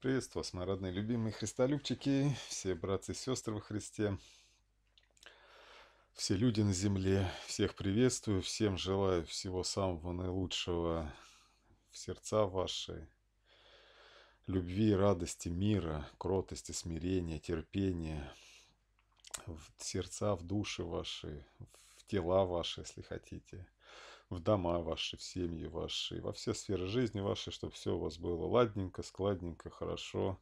Приветствую вас, мои родные, любимые христолюбчики, все братцы и сестры во Христе, все люди на земле. Всех приветствую, всем желаю всего самого наилучшего в сердца ваши, любви, радости, мира, кротости, смирения, терпения, в сердца, в души ваши, в тела ваши, если хотите – в дома ваши, в семьи ваши, во все сферы жизни ваши, чтобы все у вас было ладненько, складненько, хорошо.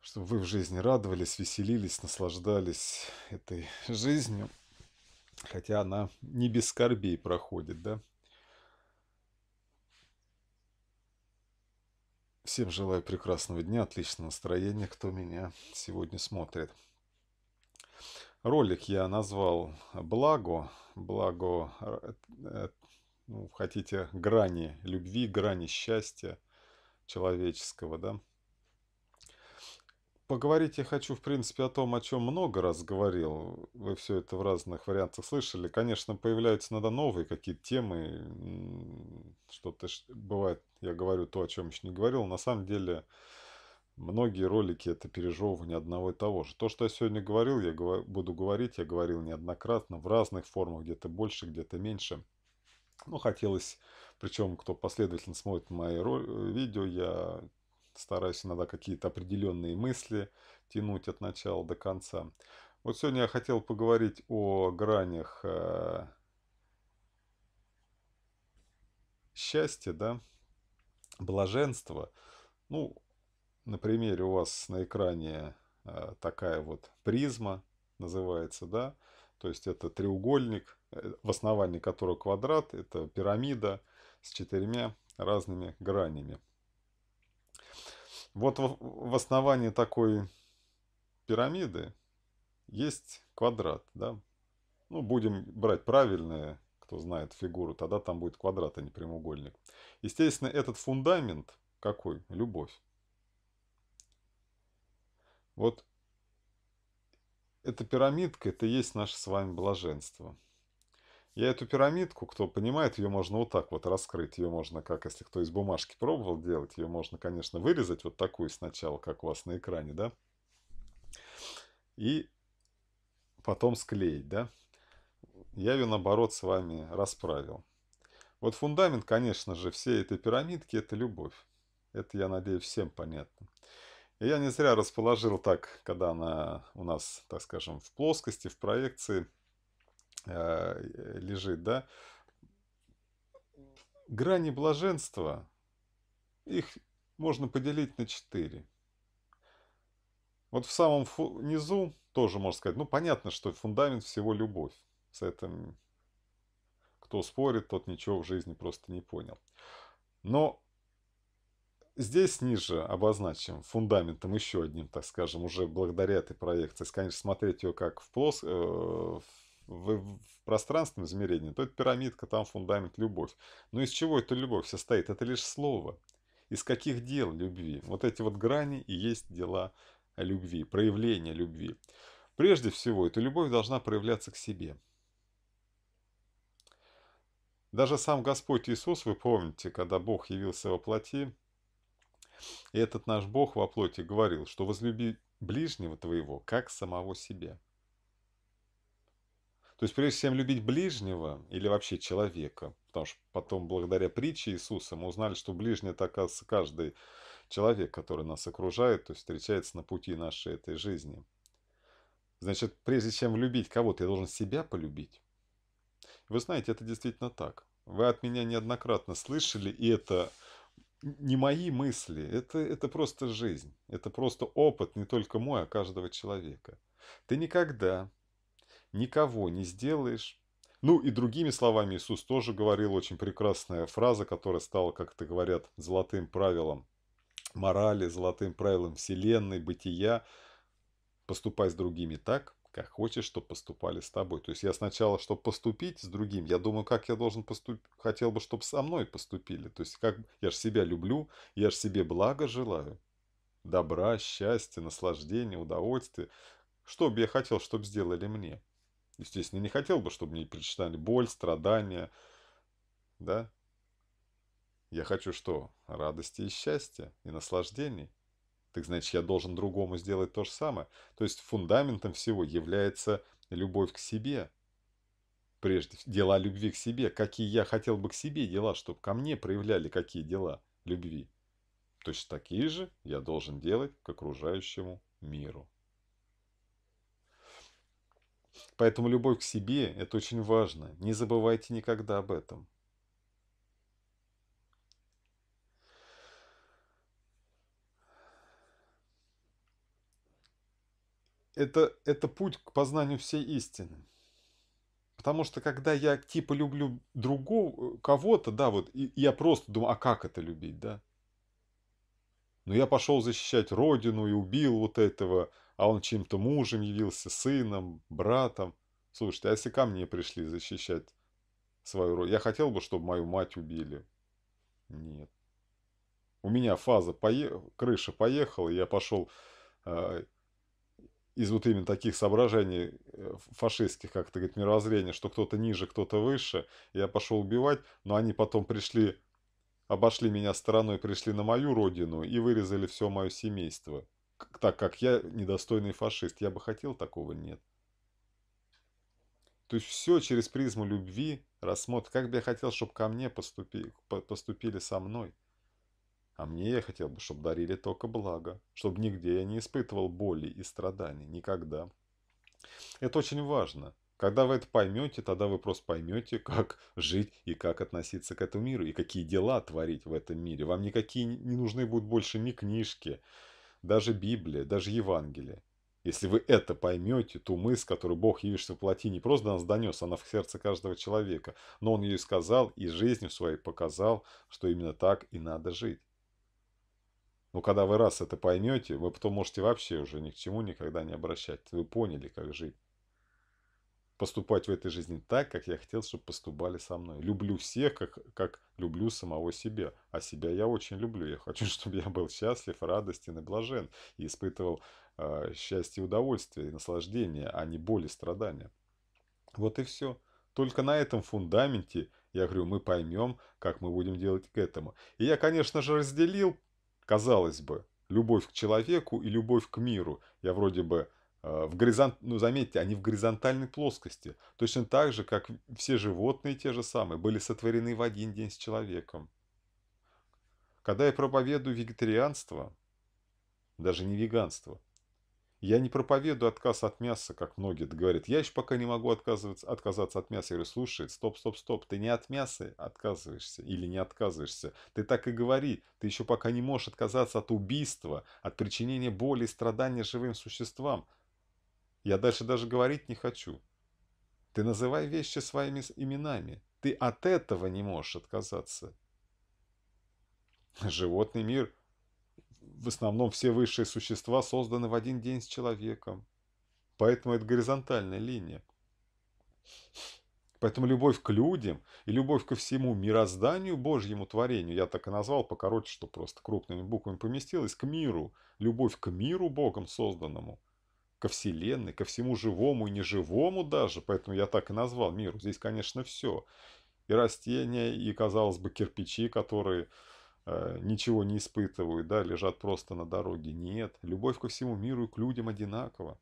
Чтобы вы в жизни радовались, веселились, наслаждались этой жизнью. Хотя она не без скорбей проходит, да? Всем желаю прекрасного дня, отличного настроения, кто меня сегодня смотрит. Ролик я назвал «Благо». Благо, э, ну, хотите, грани любви, грани счастья человеческого, да? Поговорить я хочу, в принципе, о том, о чем много раз говорил. Вы все это в разных вариантах слышали. Конечно, появляются иногда новые какие-то темы. Что-то бывает, я говорю то, о чем еще не говорил. На самом деле, Многие ролики – это пережевывание одного и того же. То, что я сегодня говорил, я говор... буду говорить, я говорил неоднократно, в разных формах, где-то больше, где-то меньше. но ну, хотелось, причем, кто последовательно смотрит мои роль... Э, видео, я стараюсь иногда какие-то определенные мысли тянуть от начала до конца. Вот сегодня я хотел поговорить о гранях э... счастья, да, блаженства. Ну, на примере у вас на экране а, такая вот призма называется, да, то есть это треугольник, э, в основании которого квадрат, это пирамида с четырьмя разными гранями. Вот в основании такой пирамиды есть квадрат, да. Ну, будем брать правильное, кто знает фигуру, тогда там будет квадрат, а не прямоугольник. Естественно, этот фундамент какой? Любовь. Вот эта пирамидка – это и есть наше с вами блаженство. Я эту пирамидку, кто понимает, ее можно вот так вот раскрыть. Ее можно, как если кто из бумажки пробовал делать, ее можно, конечно, вырезать вот такую сначала, как у вас на экране, да? И потом склеить, да? Я ее, наоборот, с вами расправил. Вот фундамент, конечно же, всей этой пирамидки – это любовь. Это, я надеюсь, всем понятно. И я не зря расположил так, когда она у нас, так скажем, в плоскости, в проекции э, лежит, да. Грани блаженства, их можно поделить на четыре. Вот в самом низу тоже можно сказать, ну понятно, что фундамент всего любовь. С этим кто спорит, тот ничего в жизни просто не понял. Но Здесь ниже обозначим фундаментом еще одним, так скажем, уже благодаря этой проекции. конечно, смотреть ее как в, плос... Э, в, в пространственном измерении, то это пирамидка, там фундамент – любовь. Но из чего эта любовь состоит? Это лишь слово. Из каких дел любви? Вот эти вот грани и есть дела любви, проявления любви. Прежде всего, эта любовь должна проявляться к себе. Даже сам Господь Иисус, вы помните, когда Бог явился во плоти, и этот наш Бог во плоти говорил, что возлюби ближнего твоего, как самого себя. То есть, прежде чем любить ближнего или вообще человека, потому что потом, благодаря притче Иисуса, мы узнали, что ближний – это, оказывается, каждый человек, который нас окружает, то есть встречается на пути нашей этой жизни. Значит, прежде чем влюбить кого-то, я должен себя полюбить. Вы знаете, это действительно так. Вы от меня неоднократно слышали, и это не мои мысли, это, это просто жизнь, это просто опыт не только мой, а каждого человека. Ты никогда никого не сделаешь. Ну и другими словами, Иисус тоже говорил очень прекрасная фраза, которая стала, как это говорят, золотым правилом морали, золотым правилом вселенной, бытия. Поступай с другими так, как хочешь, чтобы поступали с тобой. То есть я сначала, чтобы поступить с другим, я думаю, как я должен поступить, хотел бы, чтобы со мной поступили. То есть как я же себя люблю, я же себе благо желаю. Добра, счастья, наслаждения, удовольствия. Что бы я хотел, чтобы сделали мне? Естественно, не хотел бы, чтобы мне причитали боль, страдания. Да? Я хочу что? Радости и счастья, и наслаждений так значит, я должен другому сделать то же самое. То есть фундаментом всего является любовь к себе. Прежде дела любви к себе. Какие я хотел бы к себе дела, чтобы ко мне проявляли какие дела любви. Точно такие же я должен делать к окружающему миру. Поэтому любовь к себе – это очень важно. Не забывайте никогда об этом. это, это путь к познанию всей истины. Потому что когда я типа люблю другого, э, кого-то, да, вот, и, и я просто думаю, а как это любить, да? Но я пошел защищать родину и убил вот этого, а он чем-то мужем явился, сыном, братом. Слушайте, а если ко мне пришли защищать свою родину, я хотел бы, чтобы мою мать убили. Нет. У меня фаза, пое... крыша поехала, я пошел э, из вот именно таких соображений э, фашистских, как ты говорит, мировоззрения, что кто-то ниже, кто-то выше, я пошел убивать, но они потом пришли, обошли меня стороной, пришли на мою родину и вырезали все мое семейство. Так как я недостойный фашист, я бы хотел, такого нет. То есть все через призму любви рассмотр. Как бы я хотел, чтобы ко мне поступи, поступили со мной. А мне я хотел бы, чтобы дарили только благо, чтобы нигде я не испытывал боли и страданий, никогда. Это очень важно. Когда вы это поймете, тогда вы просто поймете, как жить и как относиться к этому миру, и какие дела творить в этом мире. Вам никакие не нужны будут больше ни книжки, даже Библия, даже Евангелие. Если вы это поймете, ту мысль, которую Бог, явившись в плоти, не просто до нас донес, она в сердце каждого человека, но Он ее сказал и жизнью своей показал, что именно так и надо жить. Но ну, когда вы раз это поймете, вы потом можете вообще уже ни к чему никогда не обращать. Вы поняли, как жить. Поступать в этой жизни так, как я хотел, чтобы поступали со мной. Люблю всех, как, как люблю самого себя. А себя я очень люблю. Я хочу, чтобы я был счастлив, радостен и блажен. И испытывал э, счастье, удовольствие и наслаждение, а не боль и страдания. Вот и все. Только на этом фундаменте, я говорю, мы поймем, как мы будем делать к этому. И я, конечно же, разделил Казалось бы, любовь к человеку и любовь к миру. Я вроде бы э, в горизонт, ну заметьте, они в горизонтальной плоскости, точно так же, как все животные те же самые, были сотворены в один день с человеком. Когда я проповедую вегетарианство, даже не веганство, я не проповедую отказ от мяса, как многие говорят. Я еще пока не могу отказываться, отказаться от мяса. Я говорю, слушай, стоп, стоп, стоп, ты не от мяса отказываешься или не отказываешься. Ты так и говори. Ты еще пока не можешь отказаться от убийства, от причинения боли и страдания живым существам. Я дальше даже говорить не хочу. Ты называй вещи своими именами. Ты от этого не можешь отказаться. Животный мир в основном все высшие существа созданы в один день с человеком. Поэтому это горизонтальная линия. Поэтому любовь к людям и любовь ко всему мирозданию, Божьему творению, я так и назвал покороче, что просто крупными буквами поместилось, к миру. Любовь к миру Богом созданному, ко Вселенной, ко всему живому и неживому даже, поэтому я так и назвал миру. Здесь, конечно, все. И растения, и, казалось бы, кирпичи, которые Э, ничего не испытывают, да, лежат просто на дороге. Нет, любовь ко всему миру и к людям одинакова.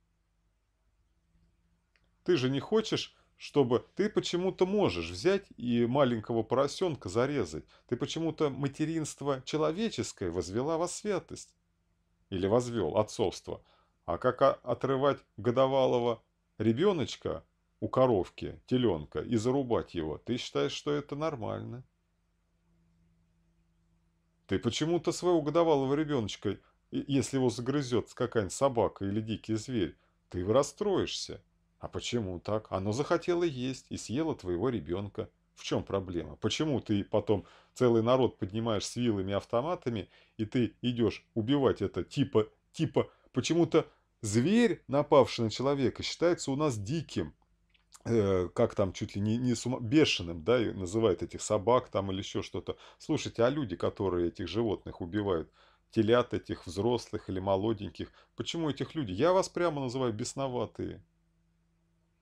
Ты же не хочешь, чтобы... Ты почему-то можешь взять и маленького поросенка зарезать. Ты почему-то материнство человеческое возвела во святость. Или возвел отцовство. А как отрывать годовалого ребеночка у коровки, теленка, и зарубать его, ты считаешь, что это нормально? Ты почему-то своего годовалого ребеночка, если его загрызет какая-нибудь собака или дикий зверь, ты расстроишься. А почему так? Оно захотело есть и съело твоего ребенка. В чем проблема? Почему ты потом целый народ поднимаешь с вилами и автоматами, и ты идешь убивать это типа, типа, почему-то зверь, напавший на человека, считается у нас диким, Э, как там чуть ли не, не сума... бешеным, да, и называют этих собак там или еще что-то. Слушайте, а люди, которые этих животных убивают, телят этих взрослых или молоденьких, почему этих людей? Я вас прямо называю бесноватые.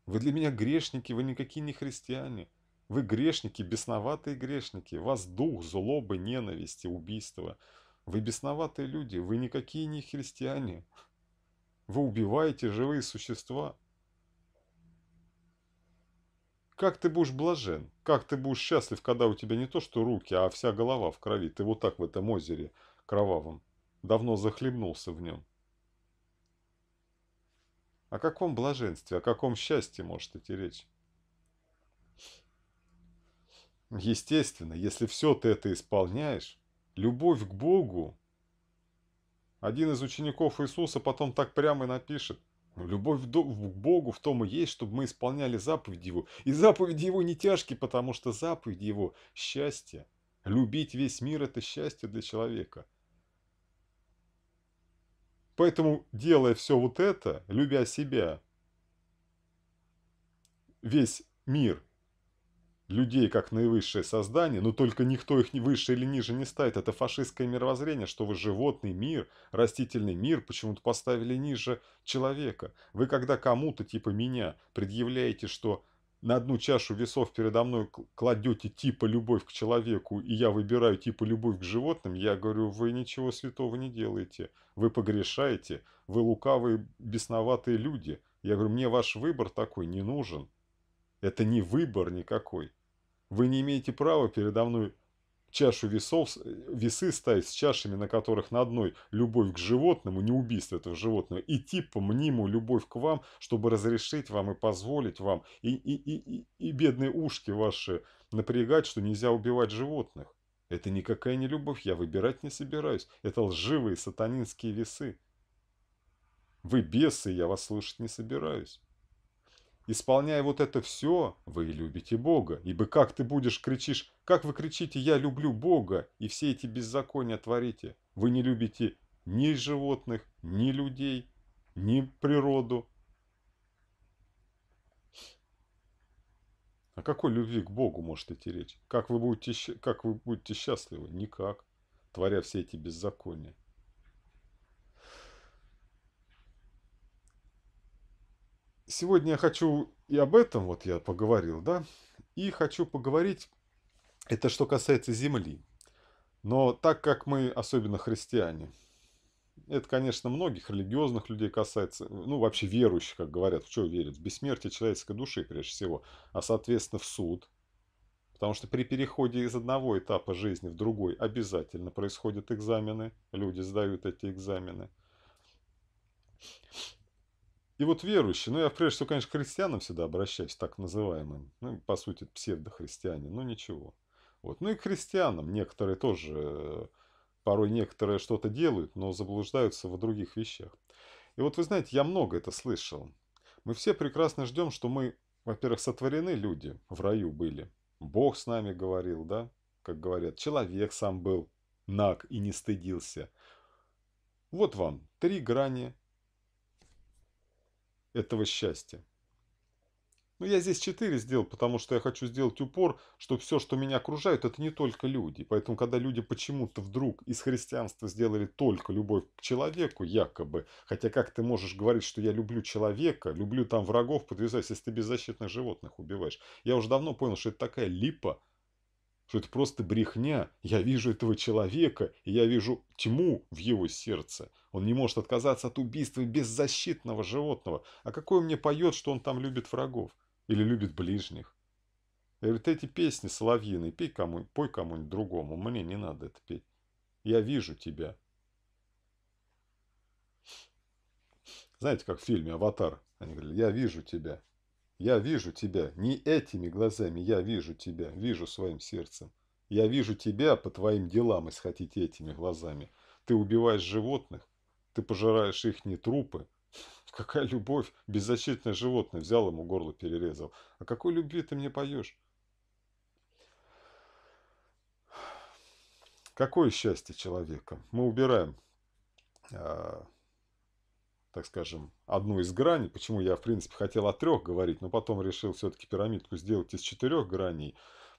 Вы для меня грешники, вы никакие не христиане. Вы грешники, бесноватые грешники. Вас дух злобы, ненависти, убийства. Вы бесноватые люди, вы никакие не христиане. Вы убиваете живые существа. Как ты будешь блажен? Как ты будешь счастлив, когда у тебя не то что руки, а вся голова в крови? Ты вот так в этом озере кровавом. Давно захлебнулся в нем. О каком блаженстве, о каком счастье может идти речь? Естественно, если все ты это исполняешь, любовь к Богу. Один из учеников Иисуса потом так прямо и напишет – ну, любовь к Богу в том и есть, чтобы мы исполняли заповеди Его. И заповеди Его не тяжкие, потому что заповеди Его – счастье. Любить весь мир – это счастье для человека. Поэтому, делая все вот это, любя себя, весь мир – людей как наивысшее создание, но только никто их не выше или ниже не ставит. Это фашистское мировоззрение, что вы животный мир, растительный мир почему-то поставили ниже человека. Вы когда кому-то, типа меня, предъявляете, что на одну чашу весов передо мной кладете типа любовь к человеку, и я выбираю типа любовь к животным, я говорю, вы ничего святого не делаете, вы погрешаете, вы лукавые, бесноватые люди. Я говорю, мне ваш выбор такой не нужен. Это не выбор никакой. Вы не имеете права передо мной чашу весов, э, весы ставить с чашами, на которых на одной любовь к животному, не убийство этого животного, и типа мнимую любовь к вам, чтобы разрешить вам и позволить вам, и, и, и, и, бедные ушки ваши напрягать, что нельзя убивать животных. Это никакая не любовь, я выбирать не собираюсь. Это лживые сатанинские весы. Вы бесы, я вас слушать не собираюсь. Исполняя вот это все, вы любите Бога, ибо как ты будешь кричишь, как вы кричите «Я люблю Бога» и все эти беззакония творите? Вы не любите ни животных, ни людей, ни природу. О а какой любви к Богу может идти речь? Как вы будете, как вы будете счастливы? Никак, творя все эти беззакония. сегодня я хочу и об этом, вот я поговорил, да, и хочу поговорить, это что касается земли. Но так как мы, особенно христиане, это, конечно, многих религиозных людей касается, ну, вообще верующих, как говорят, в что верят? В бессмертие человеческой души, прежде всего, а, соответственно, в суд. Потому что при переходе из одного этапа жизни в другой обязательно происходят экзамены, люди сдают эти экзамены. И вот верующие, ну я прежде всего, конечно, к христианам всегда обращаюсь, так называемым, ну по сути псевдохристиане, ну ничего. Вот. Ну и к христианам некоторые тоже, э, порой некоторые что-то делают, но заблуждаются во других вещах. И вот вы знаете, я много это слышал. Мы все прекрасно ждем, что мы, во-первых, сотворены люди, в раю были. Бог с нами говорил, да, как говорят, человек сам был наг и не стыдился. Вот вам три грани этого счастья. Но ну, я здесь четыре сделал, потому что я хочу сделать упор, что все, что меня окружает, это не только люди. Поэтому, когда люди почему-то вдруг из христианства сделали только любовь к человеку, якобы, хотя как ты можешь говорить, что я люблю человека, люблю там врагов, подвязаюсь, если ты беззащитных животных убиваешь. Я уже давно понял, что это такая липа, что это просто брехня. Я вижу этого человека, и я вижу тьму в его сердце. Он не может отказаться от убийства беззащитного животного. А какой мне поет, что он там любит врагов или любит ближних? Я говорю, эти песни соловьиные, пей кому, пой кому-нибудь другому, мне не надо это петь. Я вижу тебя. Знаете, как в фильме «Аватар»? Они говорили, я вижу тебя. Я вижу тебя не этими глазами, я вижу тебя, вижу своим сердцем. Я вижу тебя по твоим делам, если хотите, этими глазами. Ты убиваешь животных, ты пожираешь их не трупы. Какая любовь! Беззащитное животное взял ему горло, перерезал. А какой любви ты мне поешь? Какое счастье человека? Мы убираем а, так скажем, одну из граней. Почему я, в принципе, хотел о трех говорить, но потом решил все-таки пирамидку сделать из четырех граней,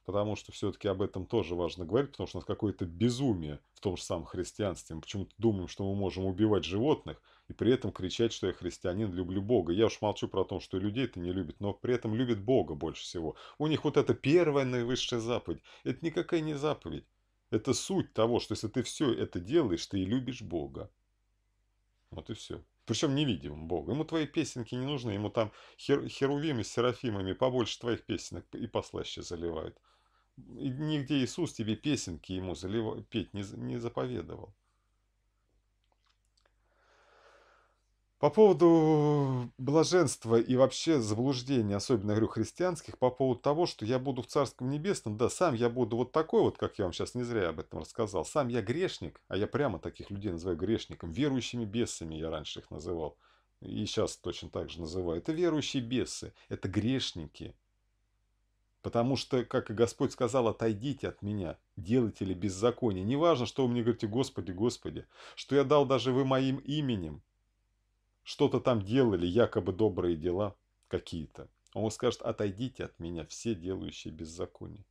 потому что все-таки об этом тоже важно говорить, потому что у нас какое-то безумие в том же самом христианстве. Мы почему-то думаем, что мы можем убивать животных и при этом кричать, что я христианин, люблю Бога. Я уж молчу про то, что людей-то не любит но при этом любит Бога больше всего. У них вот это первая наивысшая заповедь. Это никакая не заповедь. Это суть того, что если ты все это делаешь, ты и любишь Бога. Вот и все. Причем невидимым Богу. Ему твои песенки не нужны, ему там хер, херувимы с серафимами побольше твоих песенок и послаще заливают. И нигде Иисус тебе песенки ему залива, петь не, не заповедовал. По поводу блаженства и вообще заблуждений, особенно, говорю, христианских, по поводу того, что я буду в Царском Небесном, да, сам я буду вот такой вот, как я вам сейчас не зря об этом рассказал, сам я грешник, а я прямо таких людей называю грешником, верующими бесами я раньше их называл, и сейчас точно так же называю, это верующие бесы, это грешники, Потому что, как и Господь сказал, отойдите от меня, делайте ли беззаконие. Не важно, что вы мне говорите, Господи, Господи, что я дал даже вы моим именем, что-то там делали, якобы добрые дела какие-то. А он скажет, отойдите от меня, все делающие беззаконие.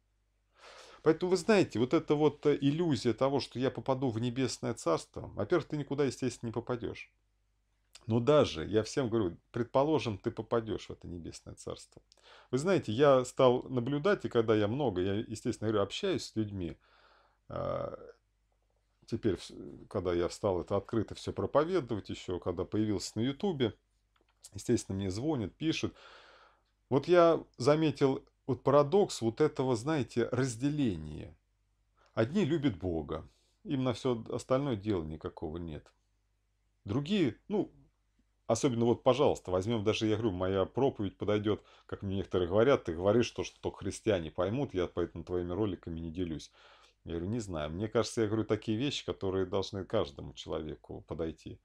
Поэтому вы знаете, вот эта вот э, иллюзия того, что я попаду в небесное царство, во-первых, ты никуда, естественно, не попадешь. Но даже, я всем говорю, предположим, ты попадешь в это небесное царство. Вы знаете, я стал наблюдать, и когда я много, я, естественно, говорю, общаюсь с людьми, а, теперь, когда я стал это открыто все проповедовать еще, когда появился на Ютубе, естественно, мне звонят, пишут. Вот я заметил вот парадокс вот этого, знаете, разделения. Одни любят Бога, им на все остальное дела никакого нет. Другие, ну, особенно вот, пожалуйста, возьмем даже, я говорю, моя проповедь подойдет, как мне некоторые говорят, ты говоришь то, что только христиане поймут, я поэтому твоими роликами не делюсь. Я говорю, не знаю. Мне кажется, я говорю, такие вещи, которые должны каждому человеку подойти.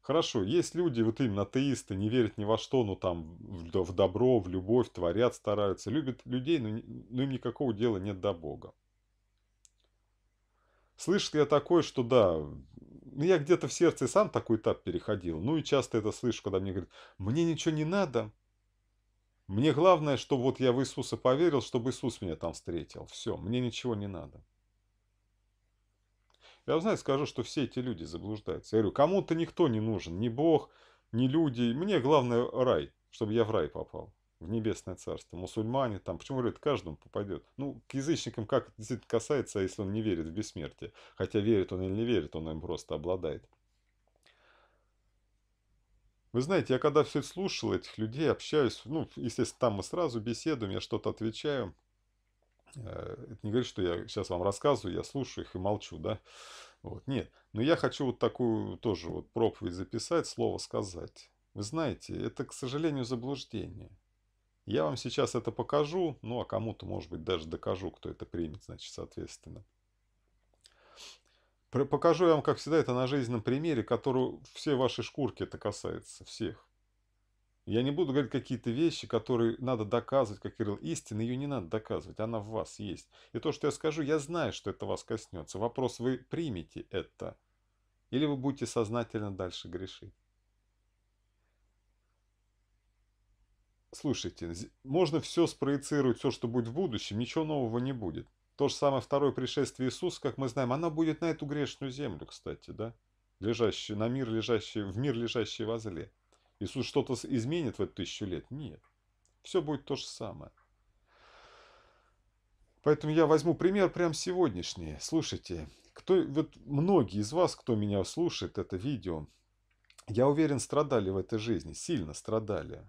Хорошо, есть люди, вот именно атеисты, не верят ни во что, но там в, в добро, в любовь, творят, стараются, любят людей, но, но им никакого дела нет до Бога. Слышал я такое, что да, ну я где-то в сердце сам такой этап переходил, ну и часто это слышу, когда мне говорят, мне ничего не надо, мне главное, чтобы вот я в Иисуса поверил, чтобы Иисус меня там встретил. Все, мне ничего не надо. Я, знаете, скажу, что все эти люди заблуждаются. Я говорю, кому-то никто не нужен, ни Бог, ни люди. Мне главное рай, чтобы я в рай попал, в небесное царство. Мусульмане там, почему, говорят, каждому попадет. Ну, к язычникам как это действительно касается, а если он не верит в бессмертие. Хотя верит он или не верит, он им просто обладает. Вы знаете, я когда все слушал этих людей, общаюсь, ну, естественно, там мы сразу беседуем, я что-то отвечаю. Э, это не говорит, что я сейчас вам рассказываю, я слушаю их и молчу, да? Вот, нет. Но я хочу вот такую тоже вот проповедь записать, слово сказать. Вы знаете, это, к сожалению, заблуждение. Я вам сейчас это покажу, ну а кому-то, может быть, даже докажу, кто это примет, значит, соответственно. Покажу я вам, как всегда, это на жизненном примере, который все ваши шкурки это касается, всех. Я не буду говорить какие-то вещи, которые надо доказывать, как Кирилл. Истина, ее не надо доказывать, она в вас есть. И то, что я скажу, я знаю, что это вас коснется. Вопрос, вы примете это или вы будете сознательно дальше грешить. Слушайте, можно все спроецировать, все, что будет в будущем, ничего нового не будет. То же самое второе пришествие Иисуса, как мы знаем, оно будет на эту грешную землю, кстати, да? лежащую на мир лежащий, в мир лежащий возле. Иисус что-то изменит в эту тысячу лет? Нет. Все будет то же самое. Поэтому я возьму пример прямо сегодняшний. Слушайте, кто, вот многие из вас, кто меня слушает, это видео, я уверен, страдали в этой жизни, сильно страдали.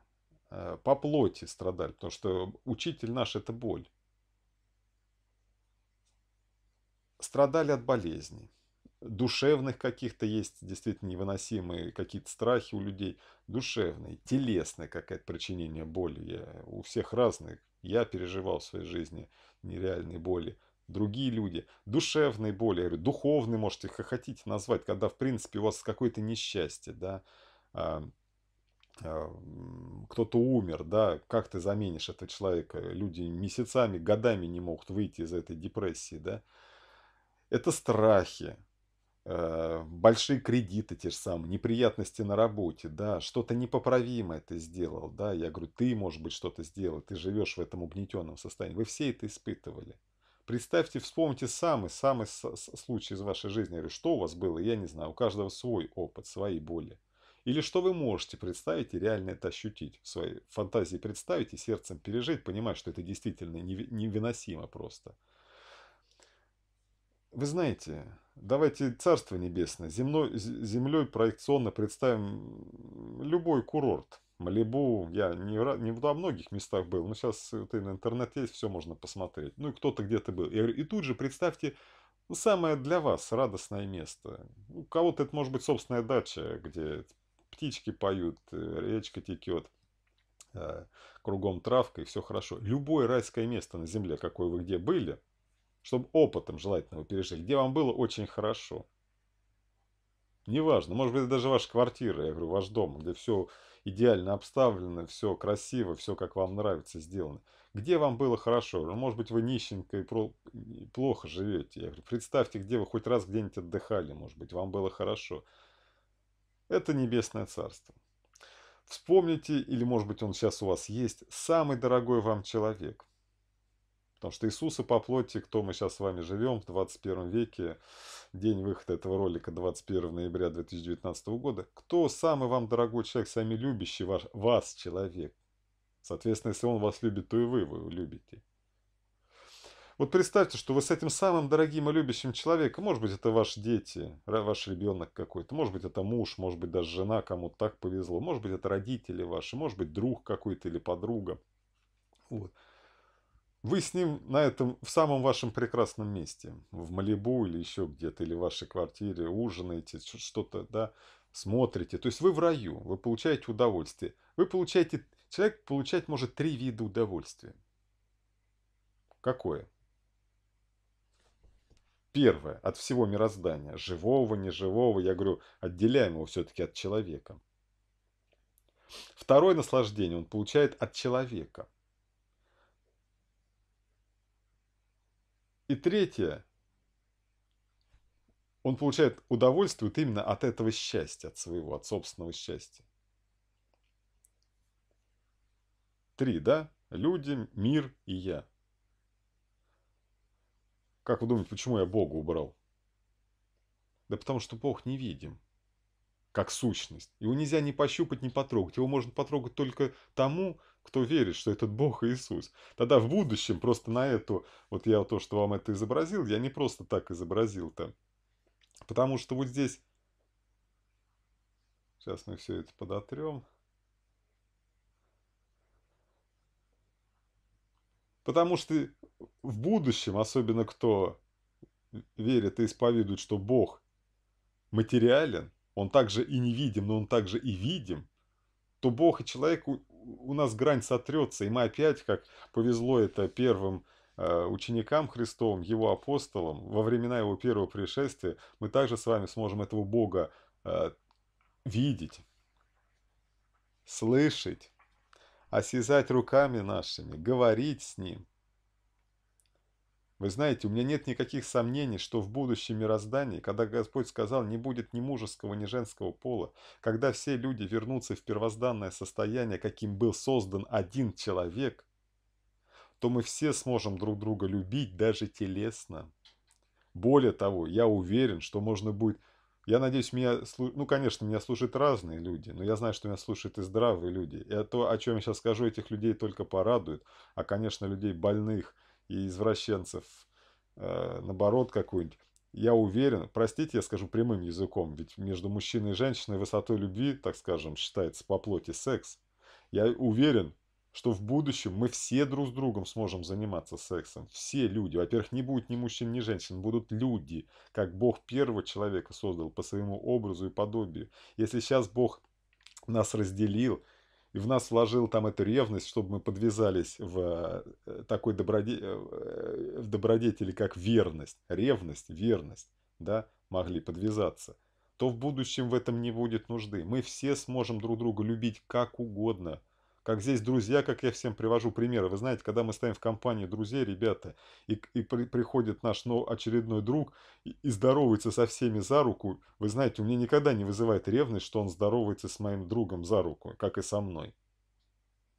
Э, по плоти страдали, потому что учитель наш – это боль. страдали от болезней, душевных каких-то есть действительно невыносимые какие-то страхи у людей, душевные, телесные какое-то причинение боли. Я, у всех разных. Я переживал в своей жизни нереальные боли. Другие люди. Душевные боли, я говорю, духовные можете как хотите назвать, когда в принципе у вас какое-то несчастье, да, а, а, кто-то умер, да, как ты заменишь этого человека? Люди месяцами, годами не могут выйти из этой депрессии, да. Это страхи, э, большие кредиты те же самые, неприятности на работе, да, что-то непоправимое ты сделал, да, я говорю, ты, может быть, что-то сделал, ты живешь в этом угнетенном состоянии, вы все это испытывали. Представьте, вспомните самый-самый случай из вашей жизни, я говорю, что у вас было, я не знаю, у каждого свой опыт, свои боли. Или что вы можете представить и реально это ощутить в своей фантазии, представить и сердцем пережить, понимать, что это действительно невыносимо просто. Вы знаете, давайте Царство Небесное, земной, землей проекционно представим любой курорт. Малибу, я не, не во многих местах был, но сейчас вот, на интернет есть, все можно посмотреть. Ну и кто-то где-то был. Я говорю, и тут же представьте ну, самое для вас радостное место. У кого-то это может быть собственная дача, где птички поют, речка текет, э, кругом травка и все хорошо. Любое райское место на земле, какое вы где были – чтобы опытом желательно вы пережили, где вам было очень хорошо. Неважно, может быть, даже ваша квартира, я говорю, ваш дом, где все идеально обставлено, все красиво, все как вам нравится сделано. Где вам было хорошо? Ну, Может быть, вы нищенка и плохо живете. Я говорю, представьте, где вы хоть раз где-нибудь отдыхали, может быть, вам было хорошо. Это небесное царство. Вспомните, или может быть он сейчас у вас есть, самый дорогой вам человек. Потому что Иисуса по плоти, кто мы сейчас с вами живем в 21 веке, день выхода этого ролика 21 ноября 2019 года, кто самый вам дорогой человек, сами любящий ваш, вас человек? Соответственно, если он вас любит, то и вы его любите. Вот представьте, что вы с этим самым дорогим и любящим человеком, может быть, это ваши дети, ваш ребенок какой-то, может быть, это муж, может быть, даже жена, кому так повезло, может быть, это родители ваши, может быть, друг какой-то или подруга. Вот вы с ним на этом, в самом вашем прекрасном месте, в Малибу или еще где-то, или в вашей квартире, ужинаете, что-то, да, смотрите. То есть вы в раю, вы получаете удовольствие. Вы получаете, человек получать может три вида удовольствия. Какое? Первое, от всего мироздания, живого, неживого, я говорю, отделяемого все-таки от человека. Второе наслаждение он получает от человека – И третье, он получает удовольствие именно от этого счастья, от своего, от собственного счастья. Три, да? Люди, мир и я. Как вы думаете, почему я Бога убрал? Да потому что Бог невидим, как сущность. Его нельзя ни пощупать, ни потрогать. Его можно потрогать только тому, кто верит, что этот Бог Иисус. Тогда в будущем просто на эту, вот я то, что вам это изобразил, я не просто так изобразил-то. Потому что вот здесь, сейчас мы все это подотрем. Потому что в будущем, особенно кто верит и исповедует, что Бог материален, он также и невидим, но он также и видим, то Бог и человек у нас грань сотрется, и мы опять, как повезло это первым э, ученикам Христовым, его апостолам, во времена его первого пришествия, мы также с вами сможем этого Бога э, видеть, слышать, осязать руками нашими, говорить с Ним, вы знаете, у меня нет никаких сомнений, что в будущем мироздании, когда Господь сказал, не будет ни мужеского, ни женского пола, когда все люди вернутся в первозданное состояние, каким был создан один человек, то мы все сможем друг друга любить, даже телесно. Более того, я уверен, что можно будет... Я надеюсь, меня... Ну, конечно, меня слушают разные люди, но я знаю, что меня слушают и здравые люди. И то, о чем я сейчас скажу, этих людей только порадует. А, конечно, людей больных, и извращенцев, э, наоборот, какую-нибудь. Я уверен, простите, я скажу прямым языком, ведь между мужчиной и женщиной высотой любви, так скажем, считается по плоти секс. Я уверен, что в будущем мы все друг с другом сможем заниматься сексом. Все люди. Во-первых, не будет ни мужчин, ни женщин. Будут люди, как Бог первого человека создал по своему образу и подобию. Если сейчас Бог нас разделил, и в нас вложил там эту ревность, чтобы мы подвязались в э, такой доброде... Э, в добродетели, как верность, ревность, верность, да, могли подвязаться, то в будущем в этом не будет нужды. Мы все сможем друг друга любить как угодно – как здесь друзья, как я всем привожу примеры. Вы знаете, когда мы стоим в компании друзей, ребята, и, и при, приходит наш ну, очередной друг и, и здоровается со всеми за руку, вы знаете, у меня никогда не вызывает ревность, что он здоровается с моим другом за руку, как и со мной.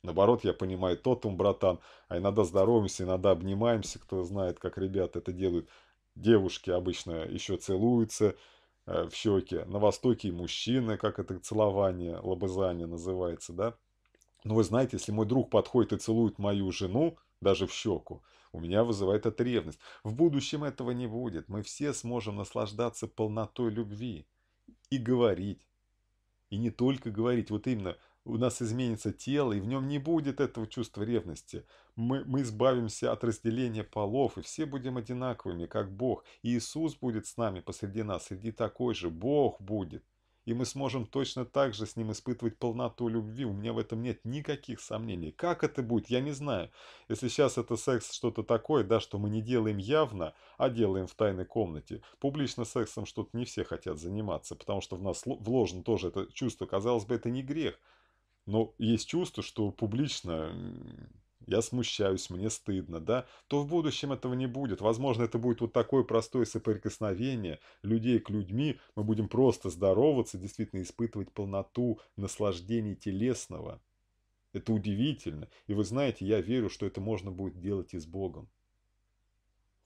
Наоборот, я понимаю, тот он, братан, а иногда здороваемся, иногда обнимаемся, кто знает, как ребята это делают. Девушки обычно еще целуются, э, в щеке. На Востоке мужчины, как это целование, лобызание называется, да? Но ну, вы знаете, если мой друг подходит и целует мою жену, даже в щеку, у меня вызывает это ревность. В будущем этого не будет. Мы все сможем наслаждаться полнотой любви и говорить. И не только говорить, вот именно у нас изменится тело, и в нем не будет этого чувства ревности. Мы, мы избавимся от разделения полов, и все будем одинаковыми, как Бог. И Иисус будет с нами посреди нас, среди такой же. Бог будет и мы сможем точно так же с ним испытывать полноту любви. У меня в этом нет никаких сомнений. Как это будет, я не знаю. Если сейчас это секс что-то такое, да, что мы не делаем явно, а делаем в тайной комнате. Публично сексом что-то не все хотят заниматься, потому что в нас вложено тоже это чувство. Казалось бы, это не грех. Но есть чувство, что публично я смущаюсь, мне стыдно, да, то в будущем этого не будет. Возможно, это будет вот такое простое соприкосновение людей к людьми. Мы будем просто здороваться, действительно испытывать полноту наслаждений телесного. Это удивительно. И вы знаете, я верю, что это можно будет делать и с Богом.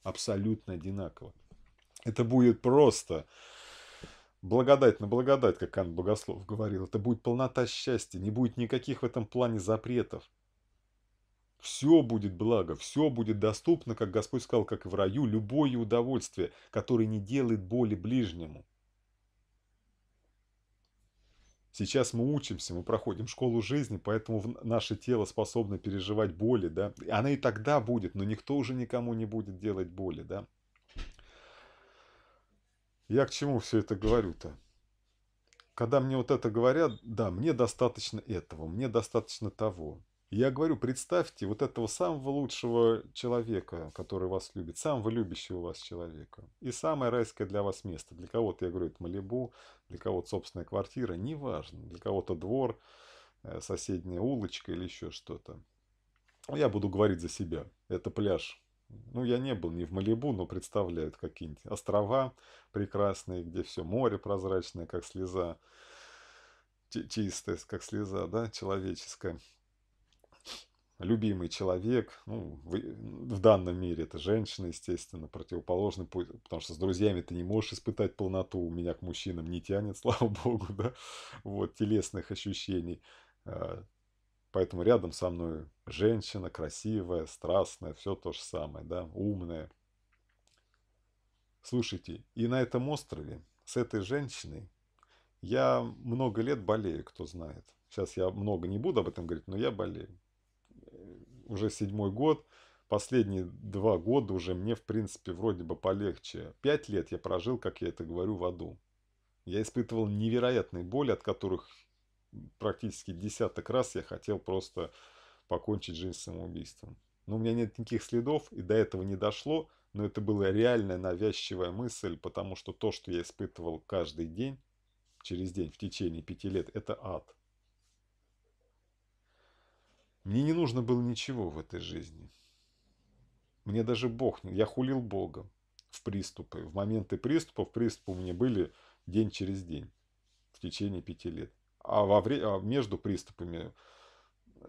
Абсолютно одинаково. Это будет просто благодать на благодать, как Анна Богослов говорил. Это будет полнота счастья, не будет никаких в этом плане запретов. Все будет благо, все будет доступно, как Господь сказал, как и в раю, любое удовольствие, которое не делает боли ближнему. Сейчас мы учимся, мы проходим школу жизни, поэтому наше тело способно переживать боли, да. Она и тогда будет, но никто уже никому не будет делать боли, да. Я к чему все это говорю-то? Когда мне вот это говорят, да, мне достаточно этого, мне достаточно того. Я говорю, представьте вот этого самого лучшего человека, который вас любит, самого любящего вас человека. И самое райское для вас место. Для кого-то, я говорю, это Малибу, для кого-то собственная квартира, неважно. Для кого-то двор, э, соседняя улочка или еще что-то. Я буду говорить за себя. Это пляж. Ну, я не был ни в Малибу, но представляют какие-нибудь острова прекрасные, где все море прозрачное, как слеза, чистое, как слеза, да, человеческая любимый человек, ну, в, в данном мире это женщина, естественно, противоположный путь, потому что с друзьями ты не можешь испытать полноту, у меня к мужчинам не тянет, слава богу, да, вот, телесных ощущений. А, поэтому рядом со мной женщина, красивая, страстная, все то же самое, да, умная. Слушайте, и на этом острове с этой женщиной я много лет болею, кто знает. Сейчас я много не буду об этом говорить, но я болею уже седьмой год. Последние два года уже мне, в принципе, вроде бы полегче. Пять лет я прожил, как я это говорю, в аду. Я испытывал невероятные боли, от которых практически десяток раз я хотел просто покончить жизнь самоубийством. Но у меня нет никаких следов, и до этого не дошло, но это была реальная навязчивая мысль, потому что то, что я испытывал каждый день, через день в течение пяти лет, это ад. Мне не нужно было ничего в этой жизни. Мне даже Бог... Я хулил Бога в приступы. В моменты приступов приступы у меня были день через день в течение пяти лет. А, во вре... А между приступами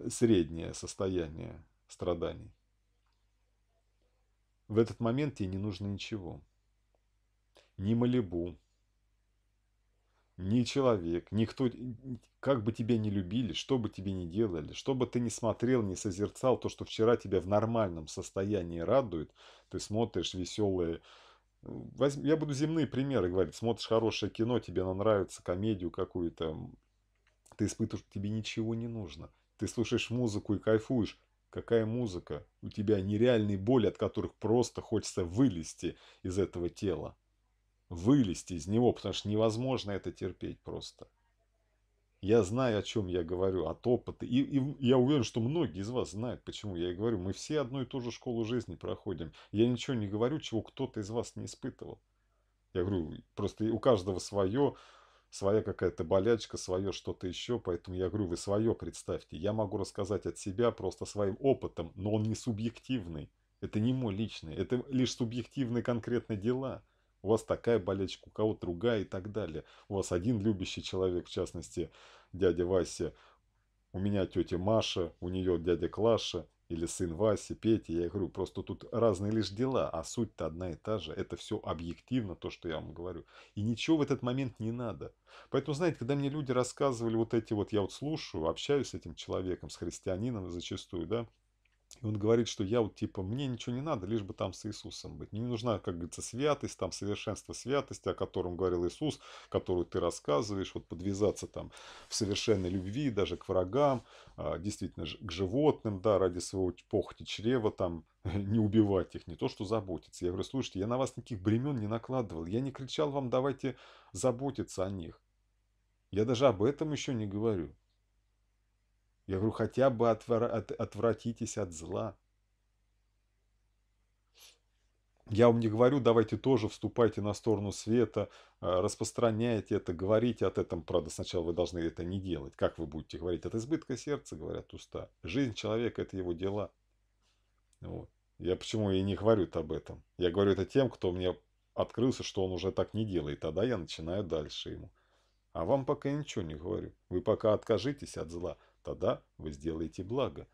среднее состояние страданий. В этот момент тебе не нужно ничего. Ни Малибу, ни человек, никто, как бы тебя не любили, что бы тебе не делали, что бы ты не смотрел, не созерцал, то, что вчера тебя в нормальном состоянии радует, ты смотришь веселые... Я буду земные примеры говорить. Смотришь хорошее кино, тебе она нравится, комедию какую-то, ты испытываешь, тебе ничего не нужно. Ты слушаешь музыку и кайфуешь. Какая музыка? У тебя нереальные боли, от которых просто хочется вылезти из этого тела вылезти из него, потому что невозможно это терпеть просто. Я знаю, о чем я говорю, от опыта. И, и я уверен, что многие из вас знают, почему я и говорю. Мы все одну и ту же школу жизни проходим. Я ничего не говорю, чего кто-то из вас не испытывал. Я говорю, просто у каждого свое, своя какая-то болячка, свое что-то еще. Поэтому я говорю, вы свое представьте. Я могу рассказать от себя просто своим опытом, но он не субъективный. Это не мой личный, это лишь субъективные конкретные дела – у вас такая болячка, у кого другая и так далее. У вас один любящий человек, в частности, дядя Вася, у меня тетя Маша, у нее дядя Клаша или сын Васи, Петя. Я говорю, просто тут разные лишь дела, а суть-то одна и та же. Это все объективно, то, что я вам говорю. И ничего в этот момент не надо. Поэтому, знаете, когда мне люди рассказывали вот эти вот, я вот слушаю, общаюсь с этим человеком, с христианином зачастую, да, и он говорит, что я вот типа, мне ничего не надо, лишь бы там с Иисусом быть. Мне не нужна, как говорится, святость, там совершенство святости, о котором говорил Иисус, которую ты рассказываешь, вот подвязаться там в совершенной любви даже к врагам, а, действительно к животным, да, ради своего похоти чрева, там не убивать их, не то что заботиться. Я говорю, слушайте, я на вас никаких бремен не накладывал, я не кричал вам, давайте заботиться о них. Я даже об этом еще не говорю. Я говорю, хотя бы отвор... от... отвратитесь от зла. Я вам не говорю, давайте тоже вступайте на сторону света, э, распространяйте это, говорите от этом. Правда, сначала вы должны это не делать. Как вы будете говорить? От избытка сердца, говорят уста. Жизнь человека – это его дела. Вот. Я почему и не говорю об этом. Я говорю это тем, кто мне открылся, что он уже так не делает. Тогда я начинаю дальше ему. А вам пока ничего не говорю. Вы пока откажитесь от зла тогда вы сделаете благо.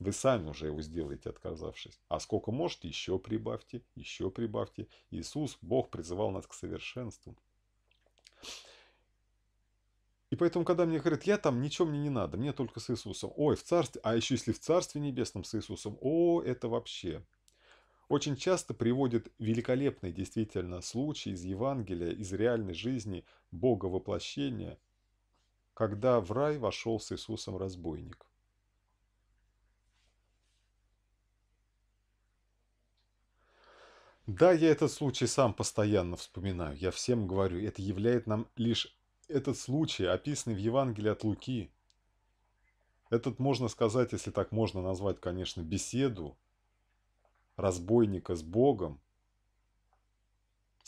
Вы сами уже его сделаете, отказавшись. А сколько можете, еще прибавьте, еще прибавьте. Иисус, Бог призывал нас к совершенству. И поэтому, когда мне говорят, я там, ничего мне не надо, мне только с Иисусом. Ой, в Царстве, а еще если в Царстве Небесном с Иисусом, о, это вообще. Очень часто приводит великолепные, действительно случаи из Евангелия, из реальной жизни Бога воплощения – когда в рай вошел с Иисусом разбойник. Да, я этот случай сам постоянно вспоминаю. Я всем говорю, это являет нам лишь этот случай, описанный в Евангелии от Луки. Этот, можно сказать, если так можно назвать, конечно, беседу разбойника с Богом,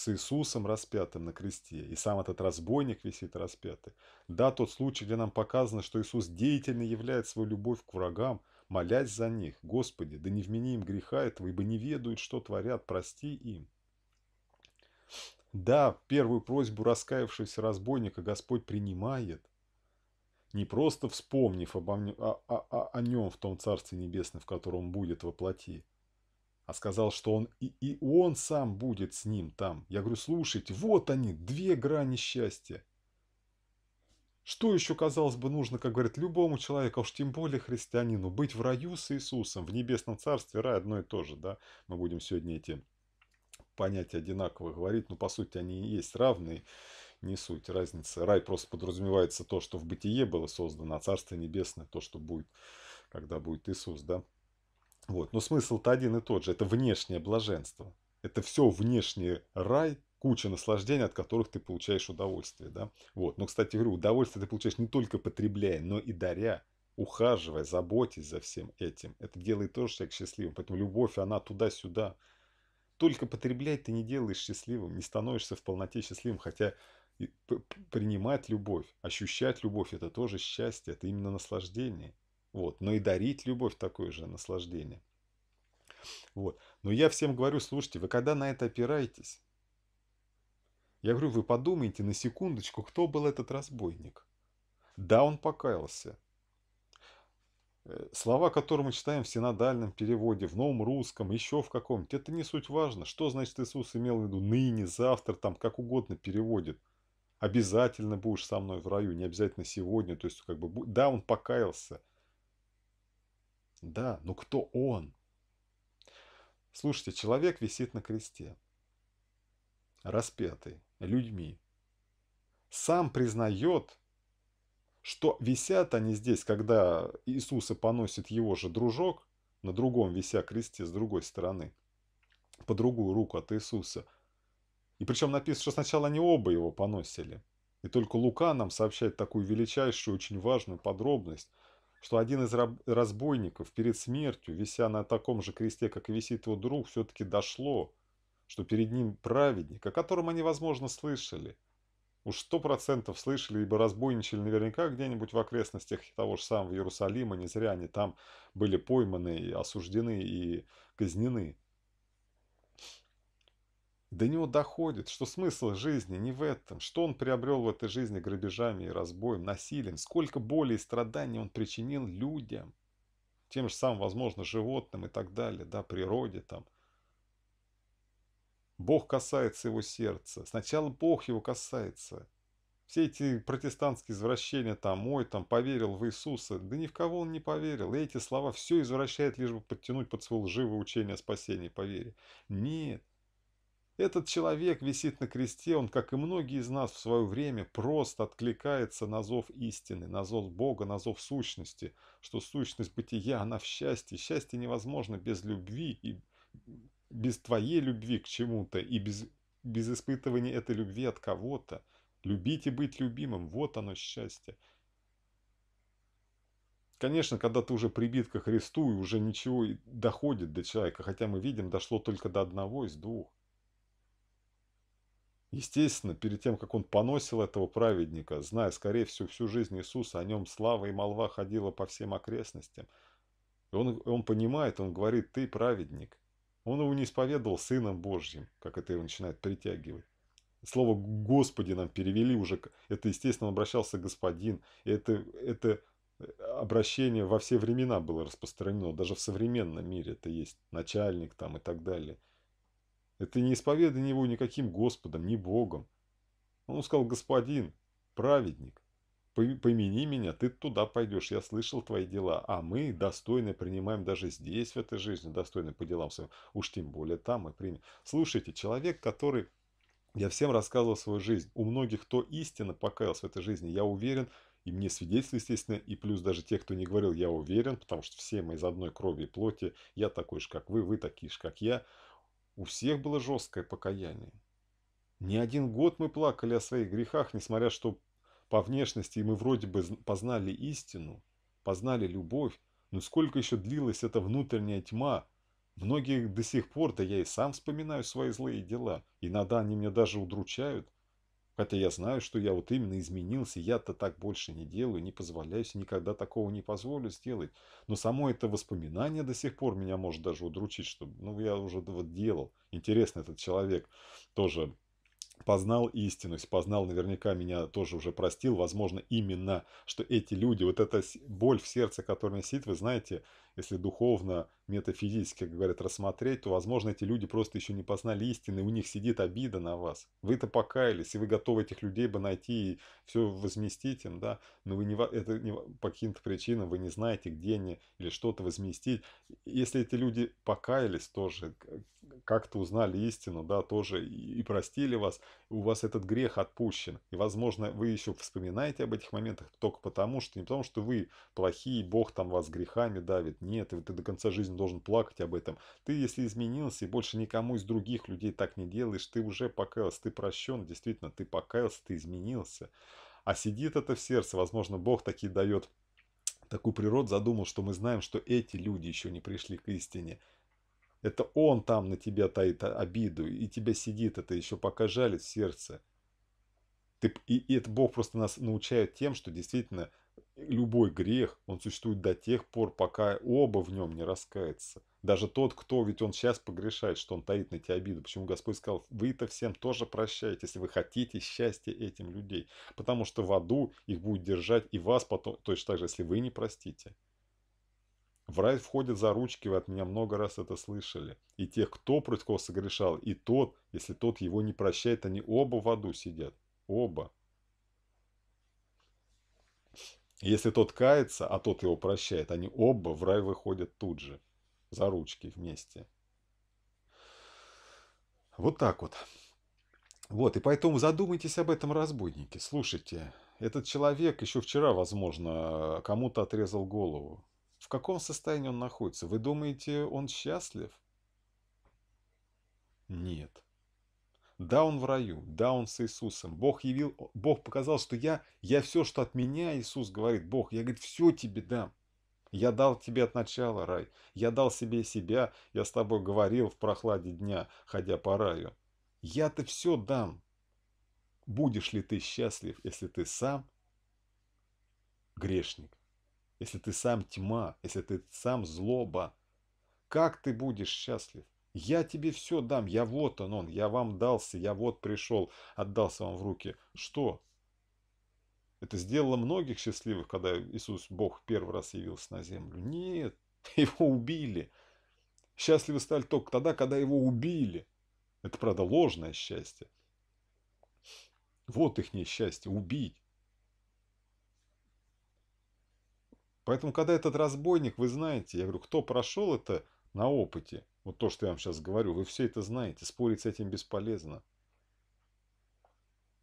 с Иисусом распятым на кресте, и сам этот разбойник висит распятый. Да, тот случай, где нам показано, что Иисус деятельно являет свою любовь к врагам, молясь за них, Господи, да не вмени им греха этого, ибо не ведают, что творят, прости им. Да, первую просьбу раскаявшегося разбойника Господь принимает, не просто вспомнив обо, о, о, а, а, а, о нем в том Царстве Небесном, в котором он будет воплоти, а сказал, что он и, и он сам будет с ним там. Я говорю, слушайте, вот они, две грани счастья. Что еще, казалось бы, нужно, как говорит, любому человеку, а уж тем более христианину, быть в раю с Иисусом, в небесном царстве, рай одно и то же, да? Мы будем сегодня эти понятия одинаково говорить, но по сути они и есть равные, не суть, разницы. Рай просто подразумевается то, что в бытие было создано, а Царство Небесное, то, что будет, когда будет Иисус, да? Вот. Но смысл-то один и тот же. Это внешнее блаженство. Это все внешний рай, куча наслаждений, от которых ты получаешь удовольствие. Да? Вот. Но, кстати говорю, удовольствие ты получаешь не только потребляя, но и даря, ухаживая, заботясь за всем этим. Это делает тоже человек счастливым. Поэтому любовь, она туда-сюда. Только потреблять ты не делаешь счастливым, не становишься в полноте счастливым, хотя принимать любовь, ощущать любовь, это тоже счастье, это именно наслаждение. Вот. Но и дарить любовь такое же наслаждение. Вот. Но я всем говорю, слушайте, вы когда на это опираетесь? Я говорю, вы подумайте на секундочку, кто был этот разбойник? Да, он покаялся. Э, слова, которые мы читаем в синодальном переводе, в новом русском, еще в каком-то, это не суть важно. Что значит Иисус имел в виду ныне, завтра, там, как угодно переводит. Обязательно будешь со мной в раю, не обязательно сегодня. То есть, как бы, да, он покаялся – да, но кто он? Слушайте, человек висит на кресте, распятый людьми. Сам признает, что висят они здесь, когда Иисуса поносит его же дружок, на другом вися кресте с другой стороны, по другую руку от Иисуса. И причем написано, что сначала они оба его поносили. И только Лука нам сообщает такую величайшую, очень важную подробность – что один из разбойников перед смертью, вися на таком же кресте, как и висит его друг, все-таки дошло, что перед ним праведник, о котором они, возможно, слышали. Уж сто процентов слышали, ибо разбойничали наверняка где-нибудь в окрестностях того же самого Иерусалима, не зря они там были пойманы, осуждены и казнены. До него доходит, что смысл жизни не в этом, что он приобрел в этой жизни грабежами и разбоем, насилием, сколько боли и страданий он причинил людям, тем же самым, возможно, животным и так далее, да, природе там. Бог касается его сердца. Сначала Бог его касается. Все эти протестантские извращения, там, ой, там, поверил в Иисуса, да ни в кого он не поверил. И эти слова все извращает, лишь бы подтянуть под свое лживое учение о спасении по вере. Нет, этот человек висит на кресте, он, как и многие из нас в свое время, просто откликается на зов истины, на зов Бога, на зов сущности, что сущность бытия, она в счастье. Счастье невозможно без любви, и без твоей любви к чему-то и без, без испытывания этой любви от кого-то. Любить и быть любимым – вот оно счастье. Конечно, когда ты уже прибит ко Христу и уже ничего доходит до человека, хотя мы видим, дошло только до одного из двух – Естественно, перед тем, как он поносил этого праведника, зная, скорее всего, всю жизнь Иисуса, о нем слава и молва ходила по всем окрестностям. И он, он понимает, он говорит, ты праведник. Он его не исповедовал Сыном Божьим, как это его начинает притягивать. Слово «Господи» нам перевели уже, это, естественно, он обращался «Господин», и это, это обращение во все времена было распространено, даже в современном мире это есть начальник там и так далее – это не исповедание его никаким Господом, ни Богом. Он сказал, господин, праведник, помяни меня, ты туда пойдешь, я слышал твои дела, а мы достойно принимаем даже здесь, в этой жизни, достойно по делам своим, уж тем более там мы примем. Слушайте, человек, который... Я всем рассказывал свою жизнь. У многих, кто истинно покаялся в этой жизни, я уверен, и мне свидетельство, естественно, и плюс даже те, кто не говорил, я уверен, потому что все мы из одной крови и плоти, я такой же, как вы, вы такие же, как я – у всех было жесткое покаяние. Не один год мы плакали о своих грехах, несмотря что по внешности мы вроде бы познали истину, познали любовь, но сколько еще длилась эта внутренняя тьма, многие до сих пор, да я и сам вспоминаю свои злые дела, иногда они меня даже удручают, Хотя я знаю, что я вот именно изменился, я-то так больше не делаю, не позволяюсь, никогда такого не позволю сделать. Но само это воспоминание до сих пор меня может даже удручить, что ну я уже вот делал. Интересно, этот человек тоже познал истину, познал, наверняка меня тоже уже простил, возможно, именно, что эти люди, вот эта боль в сердце, которая сидит, вы знаете, если духовно, метафизически, как говорят, рассмотреть, то, возможно, эти люди просто еще не познали истины, у них сидит обида на вас. Вы-то покаялись, и вы готовы этих людей бы найти и все возместить им, да, но вы не, это не, по каким-то причинам вы не знаете, где они, или что-то возместить. Если эти люди покаялись тоже, как-то узнали истину, да, тоже, и, и простили вас, у вас этот грех отпущен. И, возможно, вы еще вспоминаете об этих моментах только потому, что не потому, что вы плохие, Бог там вас грехами давит, нет, ты до конца жизни должен плакать об этом. Ты, если изменился и больше никому из других людей так не делаешь, ты уже покаялся, ты прощен, действительно, ты покаялся, ты изменился. А сидит это в сердце, возможно, Бог такие дает такую природу, задумал, что мы знаем, что эти люди еще не пришли к истине. Это он там на тебя таит обиду, и тебя сидит это еще покажали в сердце. Ты, и, и это Бог просто нас научает тем, что действительно – любой грех, он существует до тех пор, пока оба в нем не раскаются. Даже тот, кто, ведь он сейчас погрешает, что он таит на тебя обиду. Почему Господь сказал, вы это всем тоже прощаете, если вы хотите счастья этим людей. Потому что в аду их будет держать и вас потом, точно так же, если вы не простите. В рай входят за ручки, вы от меня много раз это слышали. И тех, кто против кого согрешал, и тот, если тот его не прощает, они оба в аду сидят. Оба. Если тот кается, а тот его прощает, они оба в рай выходят тут же, за ручки вместе. Вот так вот. Вот, и поэтому задумайтесь об этом, разбойники. Слушайте, этот человек еще вчера, возможно, кому-то отрезал голову. В каком состоянии он находится? Вы думаете, он счастлив? Нет. Да он в раю, да он с Иисусом. Бог явил, Бог показал, что я, я все, что от меня, Иисус говорит, Бог, я, говорит, все тебе дам. Я дал тебе от начала рай, я дал себе себя, я с тобой говорил в прохладе дня, ходя по раю. Я-то все дам. Будешь ли ты счастлив, если ты сам грешник, если ты сам тьма, если ты сам злоба? Как ты будешь счастлив? Я тебе все дам, я вот он, он, я вам дался, я вот пришел, отдался вам в руки. Что? Это сделало многих счастливых, когда Иисус, Бог, первый раз явился на землю. Нет, его убили. Счастливы стали только тогда, когда его убили. Это, правда, ложное счастье. Вот их несчастье, убить. Поэтому, когда этот разбойник, вы знаете, я говорю, кто прошел это на опыте. Вот то, что я вам сейчас говорю, вы все это знаете, спорить с этим бесполезно.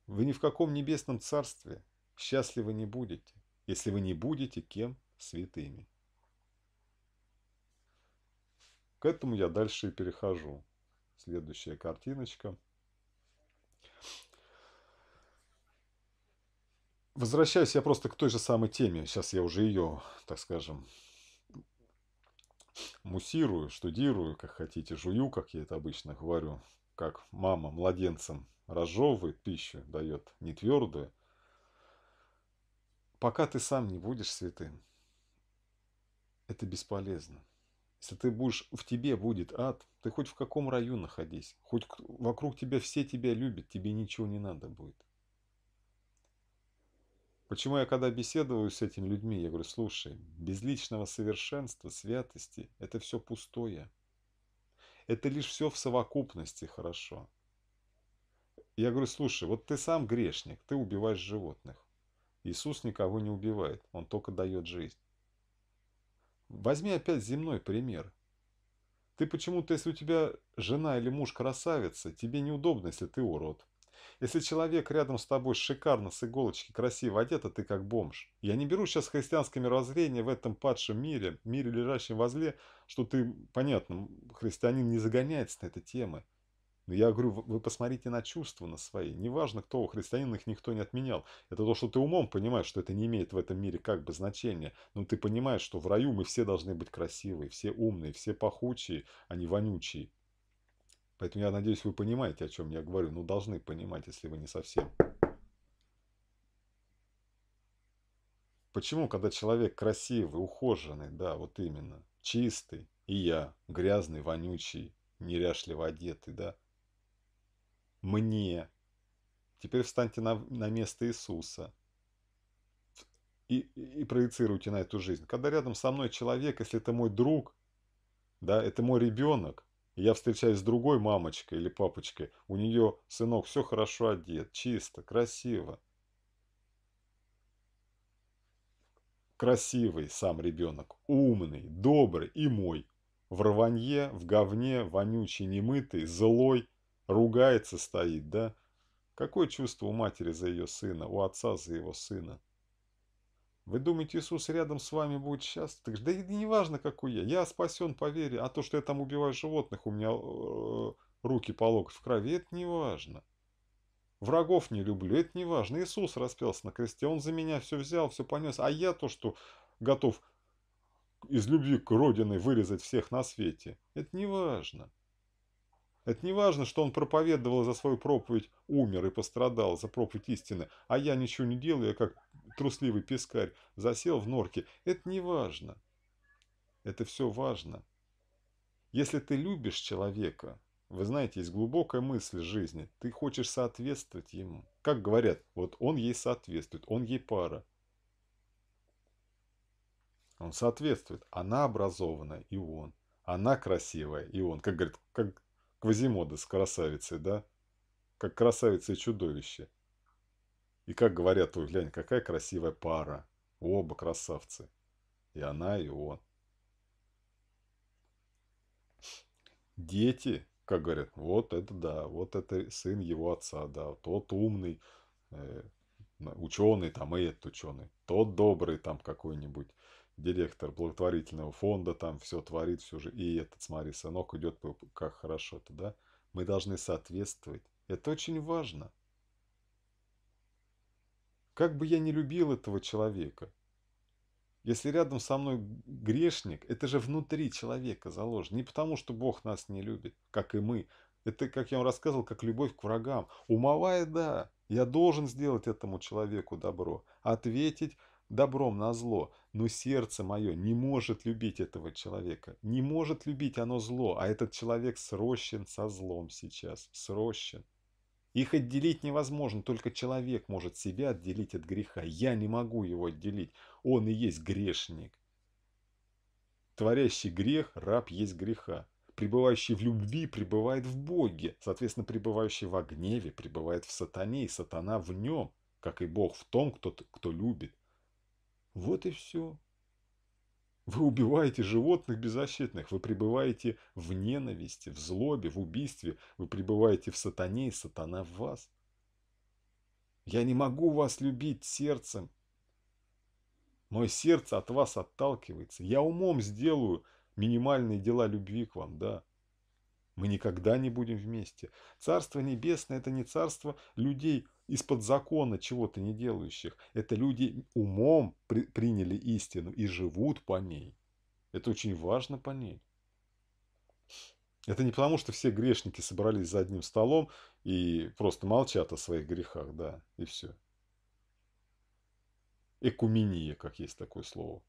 Вы ни в каком небесном царстве счастливы не будете, если вы не будете кем? Святыми. К этому я дальше и перехожу. Следующая картиночка. Возвращаюсь я просто к той же самой теме. Сейчас я уже ее, так скажем, муссирую, штудирую, как хотите, жую, как я это обычно говорю, как мама младенцам разжевывает пищу, дает не твердую, пока ты сам не будешь святым, это бесполезно. Если ты будешь, в тебе будет ад, ты хоть в каком раю находись, хоть вокруг тебя все тебя любят, тебе ничего не надо будет. Почему я, когда беседую с этими людьми, я говорю, слушай, без личного совершенства, святости, это все пустое. Это лишь все в совокупности хорошо. Я говорю, слушай, вот ты сам грешник, ты убиваешь животных. Иисус никого не убивает, он только дает жизнь. Возьми опять земной пример. Ты почему-то, если у тебя жена или муж красавица, тебе неудобно, если ты урод. Если человек рядом с тобой шикарно, с иголочки, красиво одет, а ты как бомж. Я не беру сейчас христианское мировоззрение в этом падшем мире, мире, лежащем возле, что ты, понятно, христианин не загоняется на этой темы. Но я говорю, вы посмотрите на чувства на свои. Неважно, кто у христианина их никто не отменял. Это то, что ты умом понимаешь, что это не имеет в этом мире как бы значения. Но ты понимаешь, что в раю мы все должны быть красивые, все умные, все пахучие, а не вонючие. Поэтому я надеюсь, вы понимаете, о чем я говорю. Ну, должны понимать, если вы не совсем. Почему, когда человек красивый, ухоженный, да, вот именно, чистый, и я, грязный, вонючий, неряшливо одетый, да, мне. Теперь встаньте на, на место Иисуса и, и, и проецируйте на эту жизнь. Когда рядом со мной человек, если это мой друг, да, это мой ребенок, я встречаюсь с другой мамочкой или папочкой. У нее сынок все хорошо одет, чисто, красиво. Красивый сам ребенок, умный, добрый и мой. В рванье, в говне, вонючий, немытый, злой, ругается стоит, да? Какое чувство у матери за ее сына, у отца за его сына? Вы думаете, Иисус рядом с вами будет счастлив? Так, да не важно, какой я. Я спасен по вере. А то, что я там убиваю животных, у меня э, руки по локоть в крови, это не важно. Врагов не люблю, это не важно. Иисус распялся на кресте, Он за меня все взял, все понес. А я то, что готов из любви к Родине вырезать всех на свете, это не важно. Это не важно, что он проповедовал за свою проповедь, умер и пострадал за проповедь истины, а я ничего не делаю, я как трусливый пескарь засел в норке. Это не важно. Это все важно. Если ты любишь человека, вы знаете, есть глубокая мысль жизни, ты хочешь соответствовать ему. Как говорят, вот он ей соответствует, он ей пара. Он соответствует, она образованная и он, она красивая и он. Как говорит, как Квазимода с красавицей, да? Как красавица и чудовище. И как говорят, ой, глянь, какая красивая пара. Оба красавцы. И она, и он. Дети, как говорят, вот это да, вот это сын его отца, да, тот умный, э, ученый, там, и этот ученый, тот добрый, там, какой-нибудь директор благотворительного фонда там все творит, все же, и этот, смотри, сынок идет, как хорошо-то, да? Мы должны соответствовать. Это очень важно. Как бы я не любил этого человека, если рядом со мной грешник, это же внутри человека заложено. Не потому, что Бог нас не любит, как и мы. Это, как я вам рассказывал, как любовь к врагам. Умовая, да, я должен сделать этому человеку добро. Ответить добром на зло, но сердце мое не может любить этого человека. Не может любить оно зло, а этот человек срощен со злом сейчас, срощен. Их отделить невозможно, только человек может себя отделить от греха. Я не могу его отделить, он и есть грешник. Творящий грех, раб есть греха. Пребывающий в любви пребывает в Боге, соответственно, пребывающий в гневе пребывает в сатане, и сатана в нем, как и Бог в том, кто, кто любит. Вот и все. Вы убиваете животных беззащитных, вы пребываете в ненависти, в злобе, в убийстве, вы пребываете в сатане, и сатана в вас. Я не могу вас любить сердцем. Мое сердце от вас отталкивается. Я умом сделаю минимальные дела любви к вам, да. Мы никогда не будем вместе. Царство небесное – это не царство людей – из-под закона чего-то не делающих. Это люди умом при, приняли истину и живут по ней. Это очень важно по ней. Это не потому, что все грешники собрались за одним столом и просто молчат о своих грехах, да, и все. Экумения, как есть такое слово.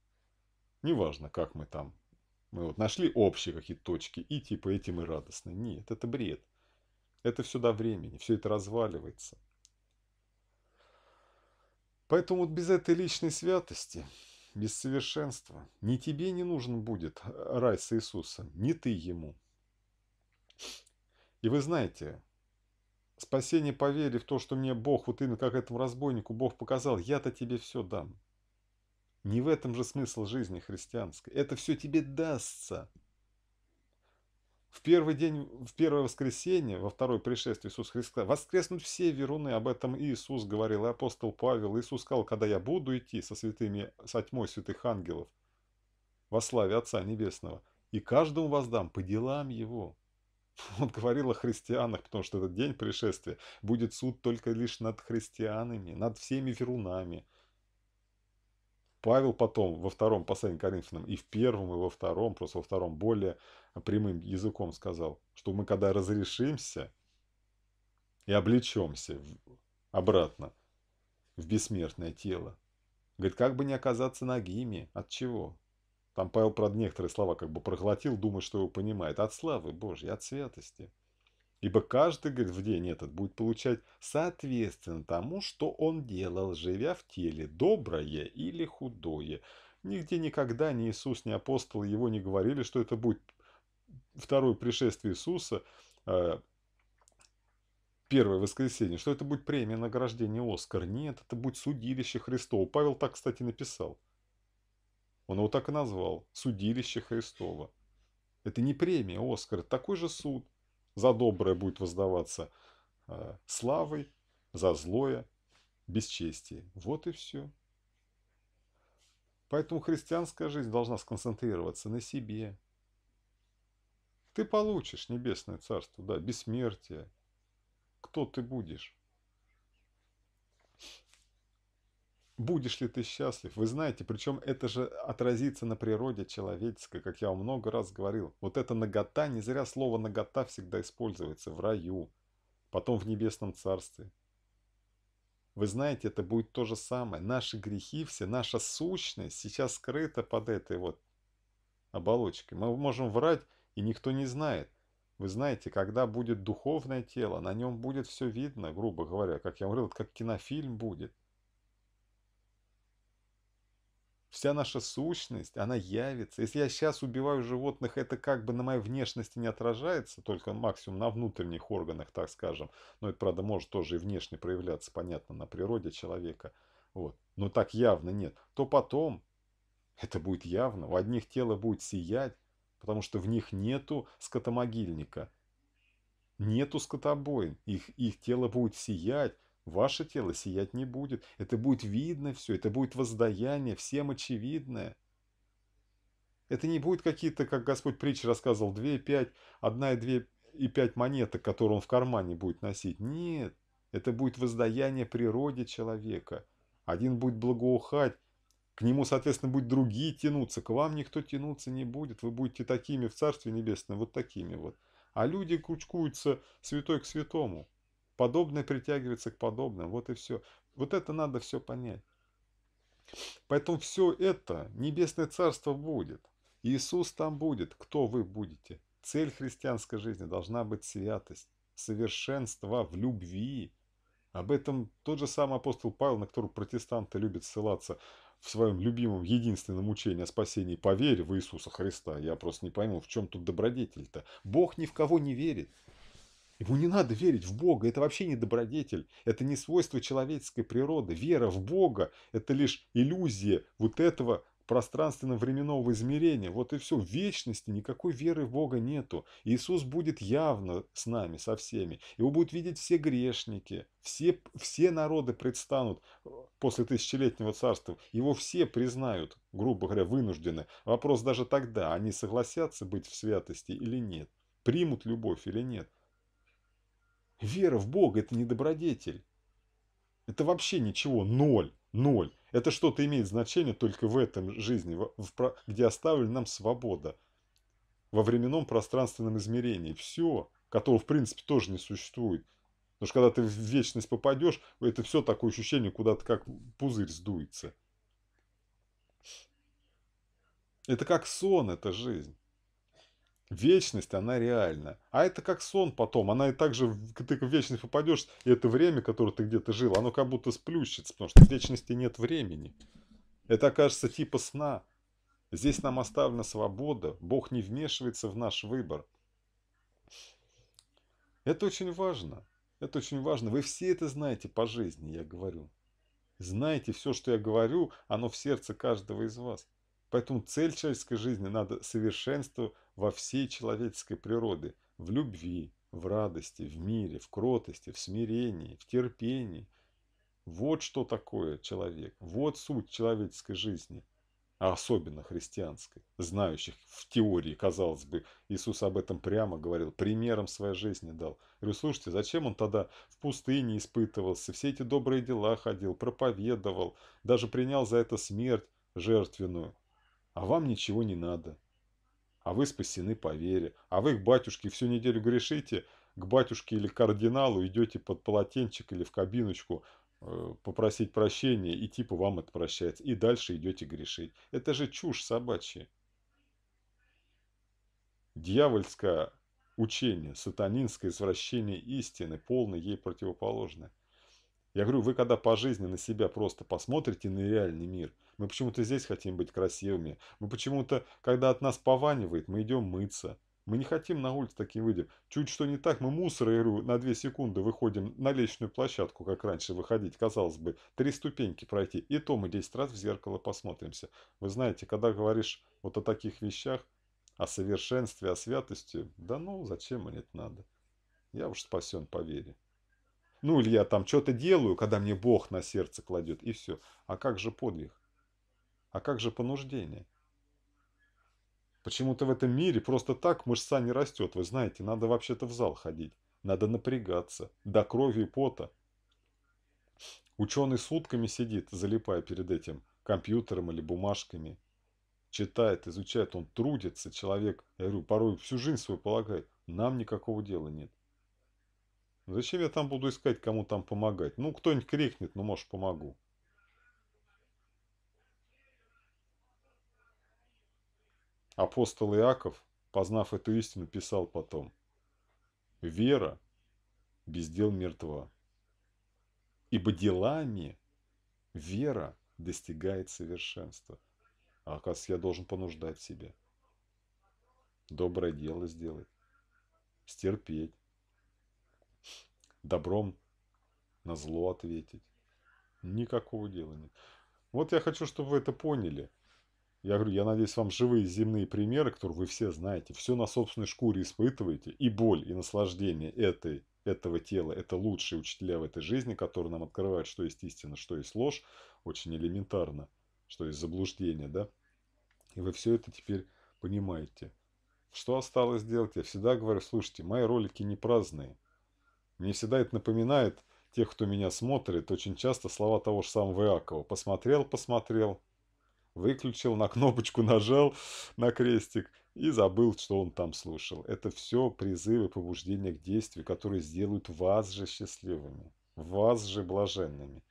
Неважно, как мы там. Мы вот нашли общие какие-то точки, и типа этим и радостны. Нет, это бред. Это все до времени, все это разваливается. Поэтому без этой личной святости, без совершенства, ни тебе не нужен будет э, рай с Иисусом, ни ты ему. И вы знаете, спасение по вере в то, что мне Бог, вот именно как этому разбойнику Бог показал, я-то тебе все дам. Не в этом же смысл жизни христианской. Это все тебе дастся. В первый день, в первое воскресенье, во второе пришествие Иисуса Христа, воскреснут все веруны. Об этом и Иисус говорил, и апостол Павел. Иисус сказал, когда я буду идти со святыми, со тьмой святых ангелов, во славе Отца Небесного, и каждому воздам по делам его. Он говорил о христианах, потому что этот день пришествия будет суд только лишь над христианами, над всеми верунами – Павел потом во втором послании к Коринфянам и в первом, и во втором, просто во втором более прямым языком сказал, что мы когда разрешимся и облечемся обратно в бессмертное тело, говорит, как бы не оказаться нагими, от чего? Там Павел, правда, некоторые слова как бы проглотил, думая, что его понимает. От славы Божьей, от святости. Ибо каждый говорит, в день этот будет получать соответственно тому, что он делал, живя в теле, доброе или худое. Нигде никогда ни Иисус, ни апостолы его не говорили, что это будет второе пришествие Иисуса, э, первое воскресенье, что это будет премия награждения Оскар. Нет, это будет судилище Христово. Павел так, кстати, написал. Он его так и назвал. Судилище Христово. Это не премия Оскар, это такой же суд. За доброе будет воздаваться э, славой, за злое – бесчестие. Вот и все. Поэтому христианская жизнь должна сконцентрироваться на себе. Ты получишь небесное царство, да, бессмертие. Кто ты будешь? будешь ли ты счастлив? Вы знаете, причем это же отразится на природе человеческой, как я вам много раз говорил. Вот эта нагота, не зря слово нагота всегда используется в раю, потом в небесном царстве. Вы знаете, это будет то же самое. Наши грехи все, наша сущность сейчас скрыта под этой вот оболочкой. Мы можем врать, и никто не знает. Вы знаете, когда будет духовное тело, на нем будет все видно, грубо говоря, как я говорил, это как кинофильм будет. Вся наша сущность, она явится. Если я сейчас убиваю животных, это как бы на моей внешности не отражается, только максимум на внутренних органах, так скажем. Но это, правда, может тоже и внешне проявляться, понятно, на природе человека. Вот. Но так явно нет. То потом это будет явно. У одних тело будет сиять, потому что в них нету скотомогильника. Нету скотобоин. Их, их тело будет сиять, Ваше тело сиять не будет. Это будет видно все, это будет воздаяние, всем очевидное. Это не будет какие-то, как Господь притчи рассказывал, 2 и 5, 1 и 2 и 5 монеток, которые он в кармане будет носить. Нет, это будет воздаяние природе человека. Один будет благоухать, к нему, соответственно, будут другие тянуться. К вам никто тянуться не будет. Вы будете такими в Царстве Небесном, вот такими вот. А люди кучкуются святой к святому. Подобное притягивается к подобным. Вот и все. Вот это надо все понять. Поэтому все это небесное царство будет. Иисус там будет. Кто вы будете? Цель христианской жизни должна быть святость, совершенство в любви. Об этом тот же самый апостол Павел, на которого протестанты любят ссылаться в своем любимом единственном учении о спасении вере в Иисуса Христа». Я просто не пойму, в чем тут добродетель-то. Бог ни в кого не верит. Ему не надо верить в Бога, это вообще не добродетель, это не свойство человеческой природы. Вера в Бога – это лишь иллюзия вот этого пространственно-временного измерения. Вот и все. В вечности никакой веры в Бога нету. Иисус будет явно с нами, со всеми. Его будут видеть все грешники. Все, все народы предстанут э, после тысячелетнего царства. Его все признают, грубо говоря, вынуждены. Вопрос даже тогда, они согласятся быть в святости или нет. Примут любовь или нет. Вера в Бога – это не добродетель. Это вообще ничего, ноль, ноль. Это что-то имеет значение только в этом жизни, в, в, где оставлена нам свобода во временном пространственном измерении. Все, которого в принципе тоже не существует. Потому что когда ты в вечность попадешь, это все такое ощущение куда-то как пузырь сдуется. Это как сон, это жизнь. Вечность, она реальна. А это как сон потом. Она и так же, ты в вечность попадешь, и это время, которое ты где-то жил, оно как будто сплющится, потому что в вечности нет времени. Это окажется типа сна. Здесь нам оставлена свобода. Бог не вмешивается в наш выбор. Это очень важно. Это очень важно. Вы все это знаете по жизни, я говорю. Знаете, все, что я говорю, оно в сердце каждого из вас. Поэтому цель человеческой жизни надо совершенство во всей человеческой природе, в любви, в радости, в мире, в кротости, в смирении, в терпении. Вот что такое человек, вот суть человеческой жизни, а особенно христианской, знающих в теории, казалось бы, Иисус об этом прямо говорил, примером своей жизни дал. Я говорю, слушайте, зачем он тогда в пустыне испытывался, все эти добрые дела ходил, проповедовал, даже принял за это смерть жертвенную, а вам ничего не надо а вы спасены по вере, а вы к батюшке всю неделю грешите, к батюшке или кардиналу идете под полотенчик или в кабиночку э, попросить прощения, и типа вам это прощается, и дальше идете грешить. Это же чушь собачья. Дьявольское учение, сатанинское извращение истины, полное ей противоположное. Я говорю, вы когда по жизни на себя просто посмотрите на реальный мир, мы почему-то здесь хотим быть красивыми, мы почему-то, когда от нас пованивает, мы идем мыться, мы не хотим на улице таким выйдем. Чуть что не так, мы мусор я говорю, на две секунды выходим на лестничную площадку, как раньше выходить. Казалось бы, три ступеньки пройти. И то мы 10 раз в зеркало посмотримся. Вы знаете, когда говоришь вот о таких вещах, о совершенстве, о святости, да ну, зачем мне это надо? Я уж спасен по вере. Ну, или я там что-то делаю, когда мне Бог на сердце кладет, и все. А как же подвиг? А как же понуждение? Почему-то в этом мире просто так мышца не растет. Вы знаете, надо вообще-то в зал ходить. Надо напрягаться. До крови и пота. Ученый сутками сидит, залипая перед этим компьютером или бумажками. Читает, изучает, он трудится, человек, я говорю, порой всю жизнь свою полагает. Нам никакого дела нет. Зачем я там буду искать, кому там помогать? Ну, кто-нибудь крикнет, ну, может, помогу. Апостол Иаков, познав эту истину, писал потом. «Вера без дел мертва, ибо делами вера достигает совершенства». А, оказывается, я должен понуждать себя. Доброе дело сделать, стерпеть добром на зло ответить. Никакого дела нет. Вот я хочу, чтобы вы это поняли. Я говорю, я надеюсь, вам живые земные примеры, которые вы все знаете, все на собственной шкуре испытываете, и боль, и наслаждение этой, этого тела, это лучшие учителя в этой жизни, которые нам открывают, что есть истина, что есть ложь, очень элементарно, что есть заблуждение, да? И вы все это теперь понимаете. Что осталось делать? Я всегда говорю, слушайте, мои ролики не праздные. Мне всегда это напоминает тех, кто меня смотрит, очень часто слова того же самого Иакова. Посмотрел, посмотрел, выключил, на кнопочку нажал, на крестик и забыл, что он там слушал. Это все призывы, побуждения к действию, которые сделают вас же счастливыми, вас же блаженными.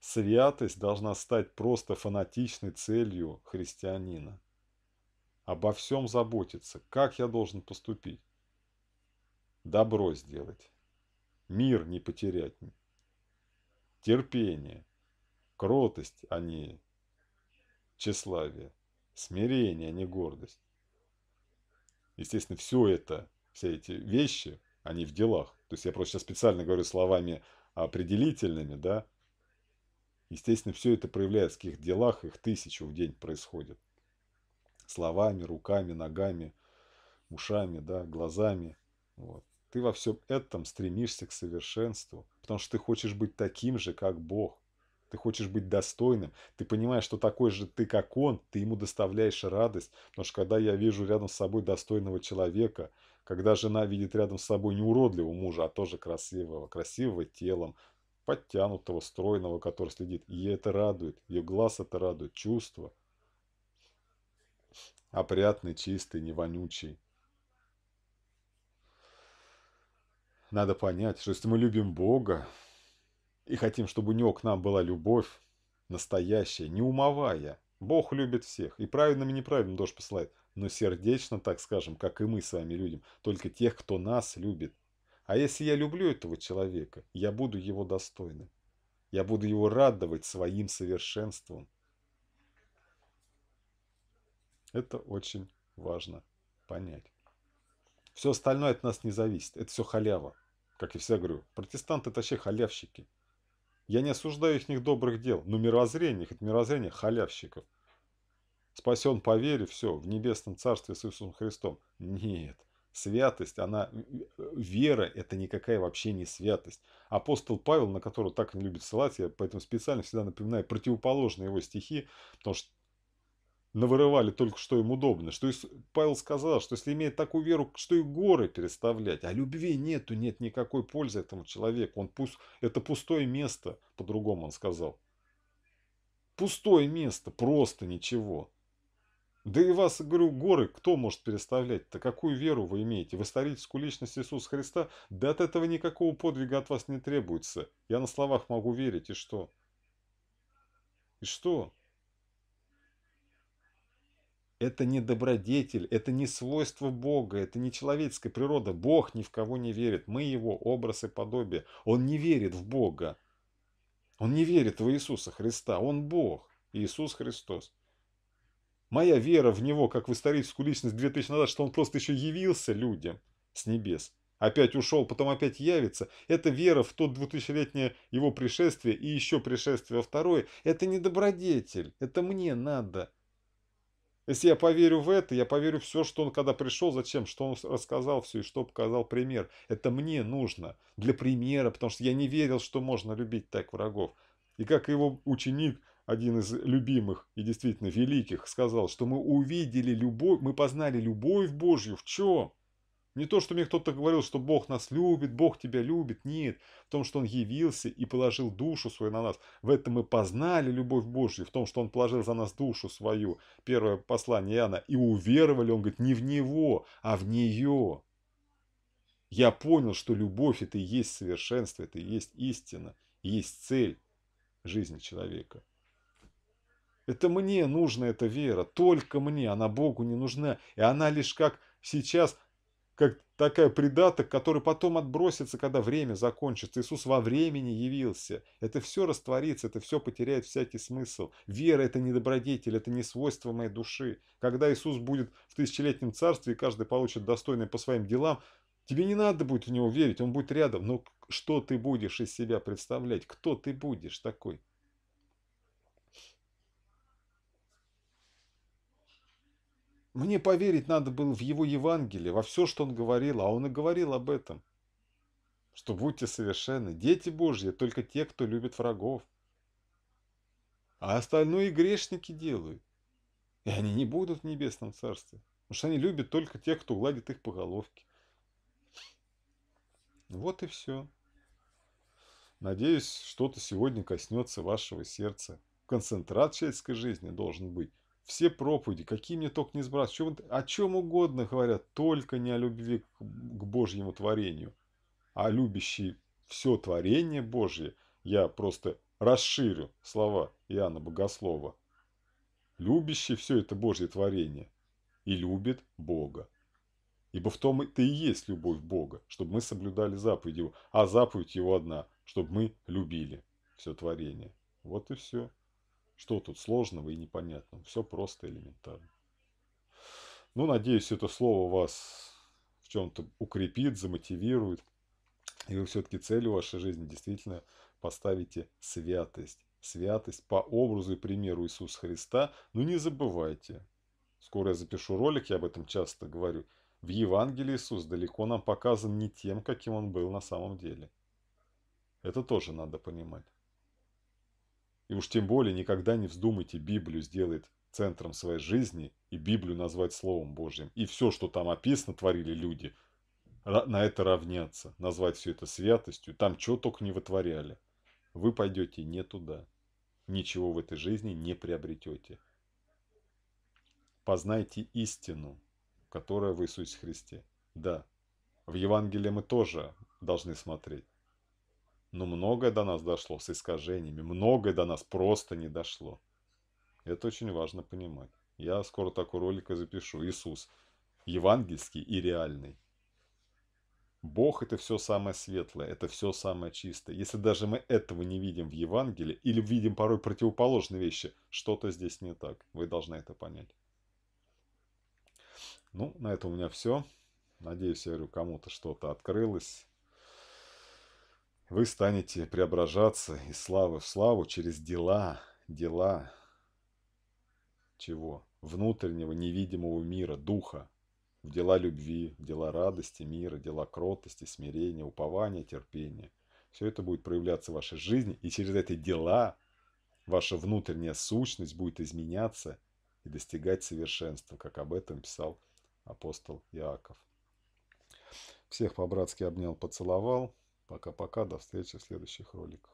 Святость должна стать просто фанатичной целью христианина. Обо всем заботиться. Как я должен поступить? добро сделать, мир не потерять, терпение, кротость, а не тщеславие, смирение, а не гордость. Естественно, все это, все эти вещи, они в делах. То есть я просто сейчас специально говорю словами определительными, да. Естественно, все это проявляется в каких делах, их тысячу в день происходит. Словами, руками, ногами, ушами, да, глазами. Вот. Ты во всем этом стремишься к совершенству, потому что ты хочешь быть таким же, как Бог. Ты хочешь быть достойным. Ты понимаешь, что такой же ты, как он, ты ему доставляешь радость. Потому что когда я вижу рядом с собой достойного человека, когда жена видит рядом с собой не уродливого мужа, а тоже красивого, красивого телом, подтянутого, стройного, который следит, ей это радует, ее глаз это радует, чувство. Опрятный, чистый, не вонючий. Надо понять, что если мы любим Бога и хотим, чтобы у Него к нам была любовь, настоящая, не умовая, Бог любит всех, и правильным и неправильным дождь посылает, но сердечно, так скажем, как и мы с вами любим, только тех, кто нас любит. А если я люблю этого человека, я буду его достойным. Я буду его радовать своим совершенством. Это очень важно понять. Все остальное от нас не зависит. Это все халява. Как я всегда говорю, протестанты – это вообще халявщики. Я не осуждаю их добрых дел, но мировоззрение их – это мировоззрение халявщиков. Спасен по вере, все, в небесном царстве с Иисусом Христом. Нет. Святость, она, э, вера – это никакая вообще не святость. Апостол Павел, на которого так не любит ссылаться, я поэтому специально всегда напоминаю противоположные его стихи, потому что навырывали только что им удобно. Что Павел сказал, что если имеет такую веру, что и горы переставлять, а любви нету, нет никакой пользы этому человеку. Он пуст... Это пустое место, по-другому он сказал. Пустое место, просто ничего. Да и вас, говорю, горы кто может переставлять-то? Какую веру вы имеете? В историческую личность Иисуса Христа? Да от этого никакого подвига от вас не требуется. Я на словах могу верить, и что? И что? Это не добродетель, это не свойство Бога, это не человеческая природа. Бог ни в кого не верит. Мы его образ и подобие. Он не верит в Бога. Он не верит в Иисуса Христа. Он Бог. Иисус Христос. Моя вера в Него, как в историческую личность 2000 назад, что Он просто еще явился людям с небес, опять ушел, потом опять явится, это вера в то 2000-летнее Его пришествие и еще пришествие второе, это не добродетель, это мне надо, если я поверю в это, я поверю все, что он когда пришел, зачем, что он рассказал все и что показал пример. Это мне нужно для примера, потому что я не верил, что можно любить так врагов. И как его ученик, один из любимых и действительно великих, сказал, что мы увидели любовь, мы познали любовь Божью в чем? Не то, что мне кто-то говорил, что Бог нас любит, Бог тебя любит. Нет. В том, что Он явился и положил душу свою на нас. В этом мы познали любовь Божью. В том, что Он положил за нас душу свою. Первое послание Иоанна. И уверовали, он говорит, не в Него, а в нее. Я понял, что любовь – это и есть совершенство, это и есть истина, и есть цель жизни человека. Это мне нужна эта вера, только мне, она Богу не нужна. И она лишь как сейчас как такая придаток, который потом отбросится, когда время закончится. Иисус во времени явился. Это все растворится, это все потеряет всякий смысл. Вера – это не добродетель, это не свойство моей души. Когда Иисус будет в тысячелетнем царстве, и каждый получит достойное по своим делам, тебе не надо будет в него верить, он будет рядом. Но ну, что ты будешь из себя представлять? Кто ты будешь такой? Мне поверить надо было в его Евангелие, во все, что он говорил, а он и говорил об этом. Что будьте совершенны, дети Божьи, только те, кто любит врагов. А остальное и грешники делают. И они не будут в небесном царстве. Потому что они любят только тех, кто гладит их по головке. Вот и все. Надеюсь, что-то сегодня коснется вашего сердца. Концентрат человеческой жизни должен быть все проповеди, какие мне только не сбрасывают, о чем угодно говорят, только не о любви к, к Божьему творению, а любящий все творение Божье. Я просто расширю слова Иоанна Богослова. Любящий все это Божье творение и любит Бога. Ибо в том это и есть любовь Бога, чтобы мы соблюдали заповедь Его, а заповедь Его одна, чтобы мы любили все творение. Вот и все. Что тут сложного и непонятного? Все просто элементарно. Ну, надеюсь, это слово вас в чем-то укрепит, замотивирует. И вы все-таки целью вашей жизни действительно поставите святость. Святость по образу и примеру Иисуса Христа. Но не забывайте. Скоро я запишу ролик, я об этом часто говорю. В Евангелии Иисус далеко нам показан не тем, каким он был на самом деле. Это тоже надо понимать. И уж тем более никогда не вздумайте Библию сделать центром своей жизни и Библию назвать Словом Божьим. И все, что там описано, творили люди, на это равняться, назвать все это святостью. Там чего только не вытворяли. Вы пойдете не туда. Ничего в этой жизни не приобретете. Познайте истину, которая в Иисусе Христе. Да, в Евангелии мы тоже должны смотреть. Но многое до нас дошло с искажениями, многое до нас просто не дошло. Это очень важно понимать. Я скоро такой ролик и запишу. Иисус. Евангельский и реальный. Бог – это все самое светлое, это все самое чистое. Если даже мы этого не видим в Евангелии, или видим порой противоположные вещи, что-то здесь не так. Вы должны это понять. Ну, на этом у меня все. Надеюсь, я говорю, кому-то что-то открылось. Вы станете преображаться из славы в славу через дела, дела чего? Внутреннего невидимого мира, духа, в дела любви, в дела радости, мира, дела кротости, смирения, упования, терпения. Все это будет проявляться в вашей жизни, и через эти дела ваша внутренняя сущность будет изменяться и достигать совершенства, как об этом писал апостол Иаков. Всех по-братски обнял, поцеловал. Пока-пока, до встречи в следующих роликах.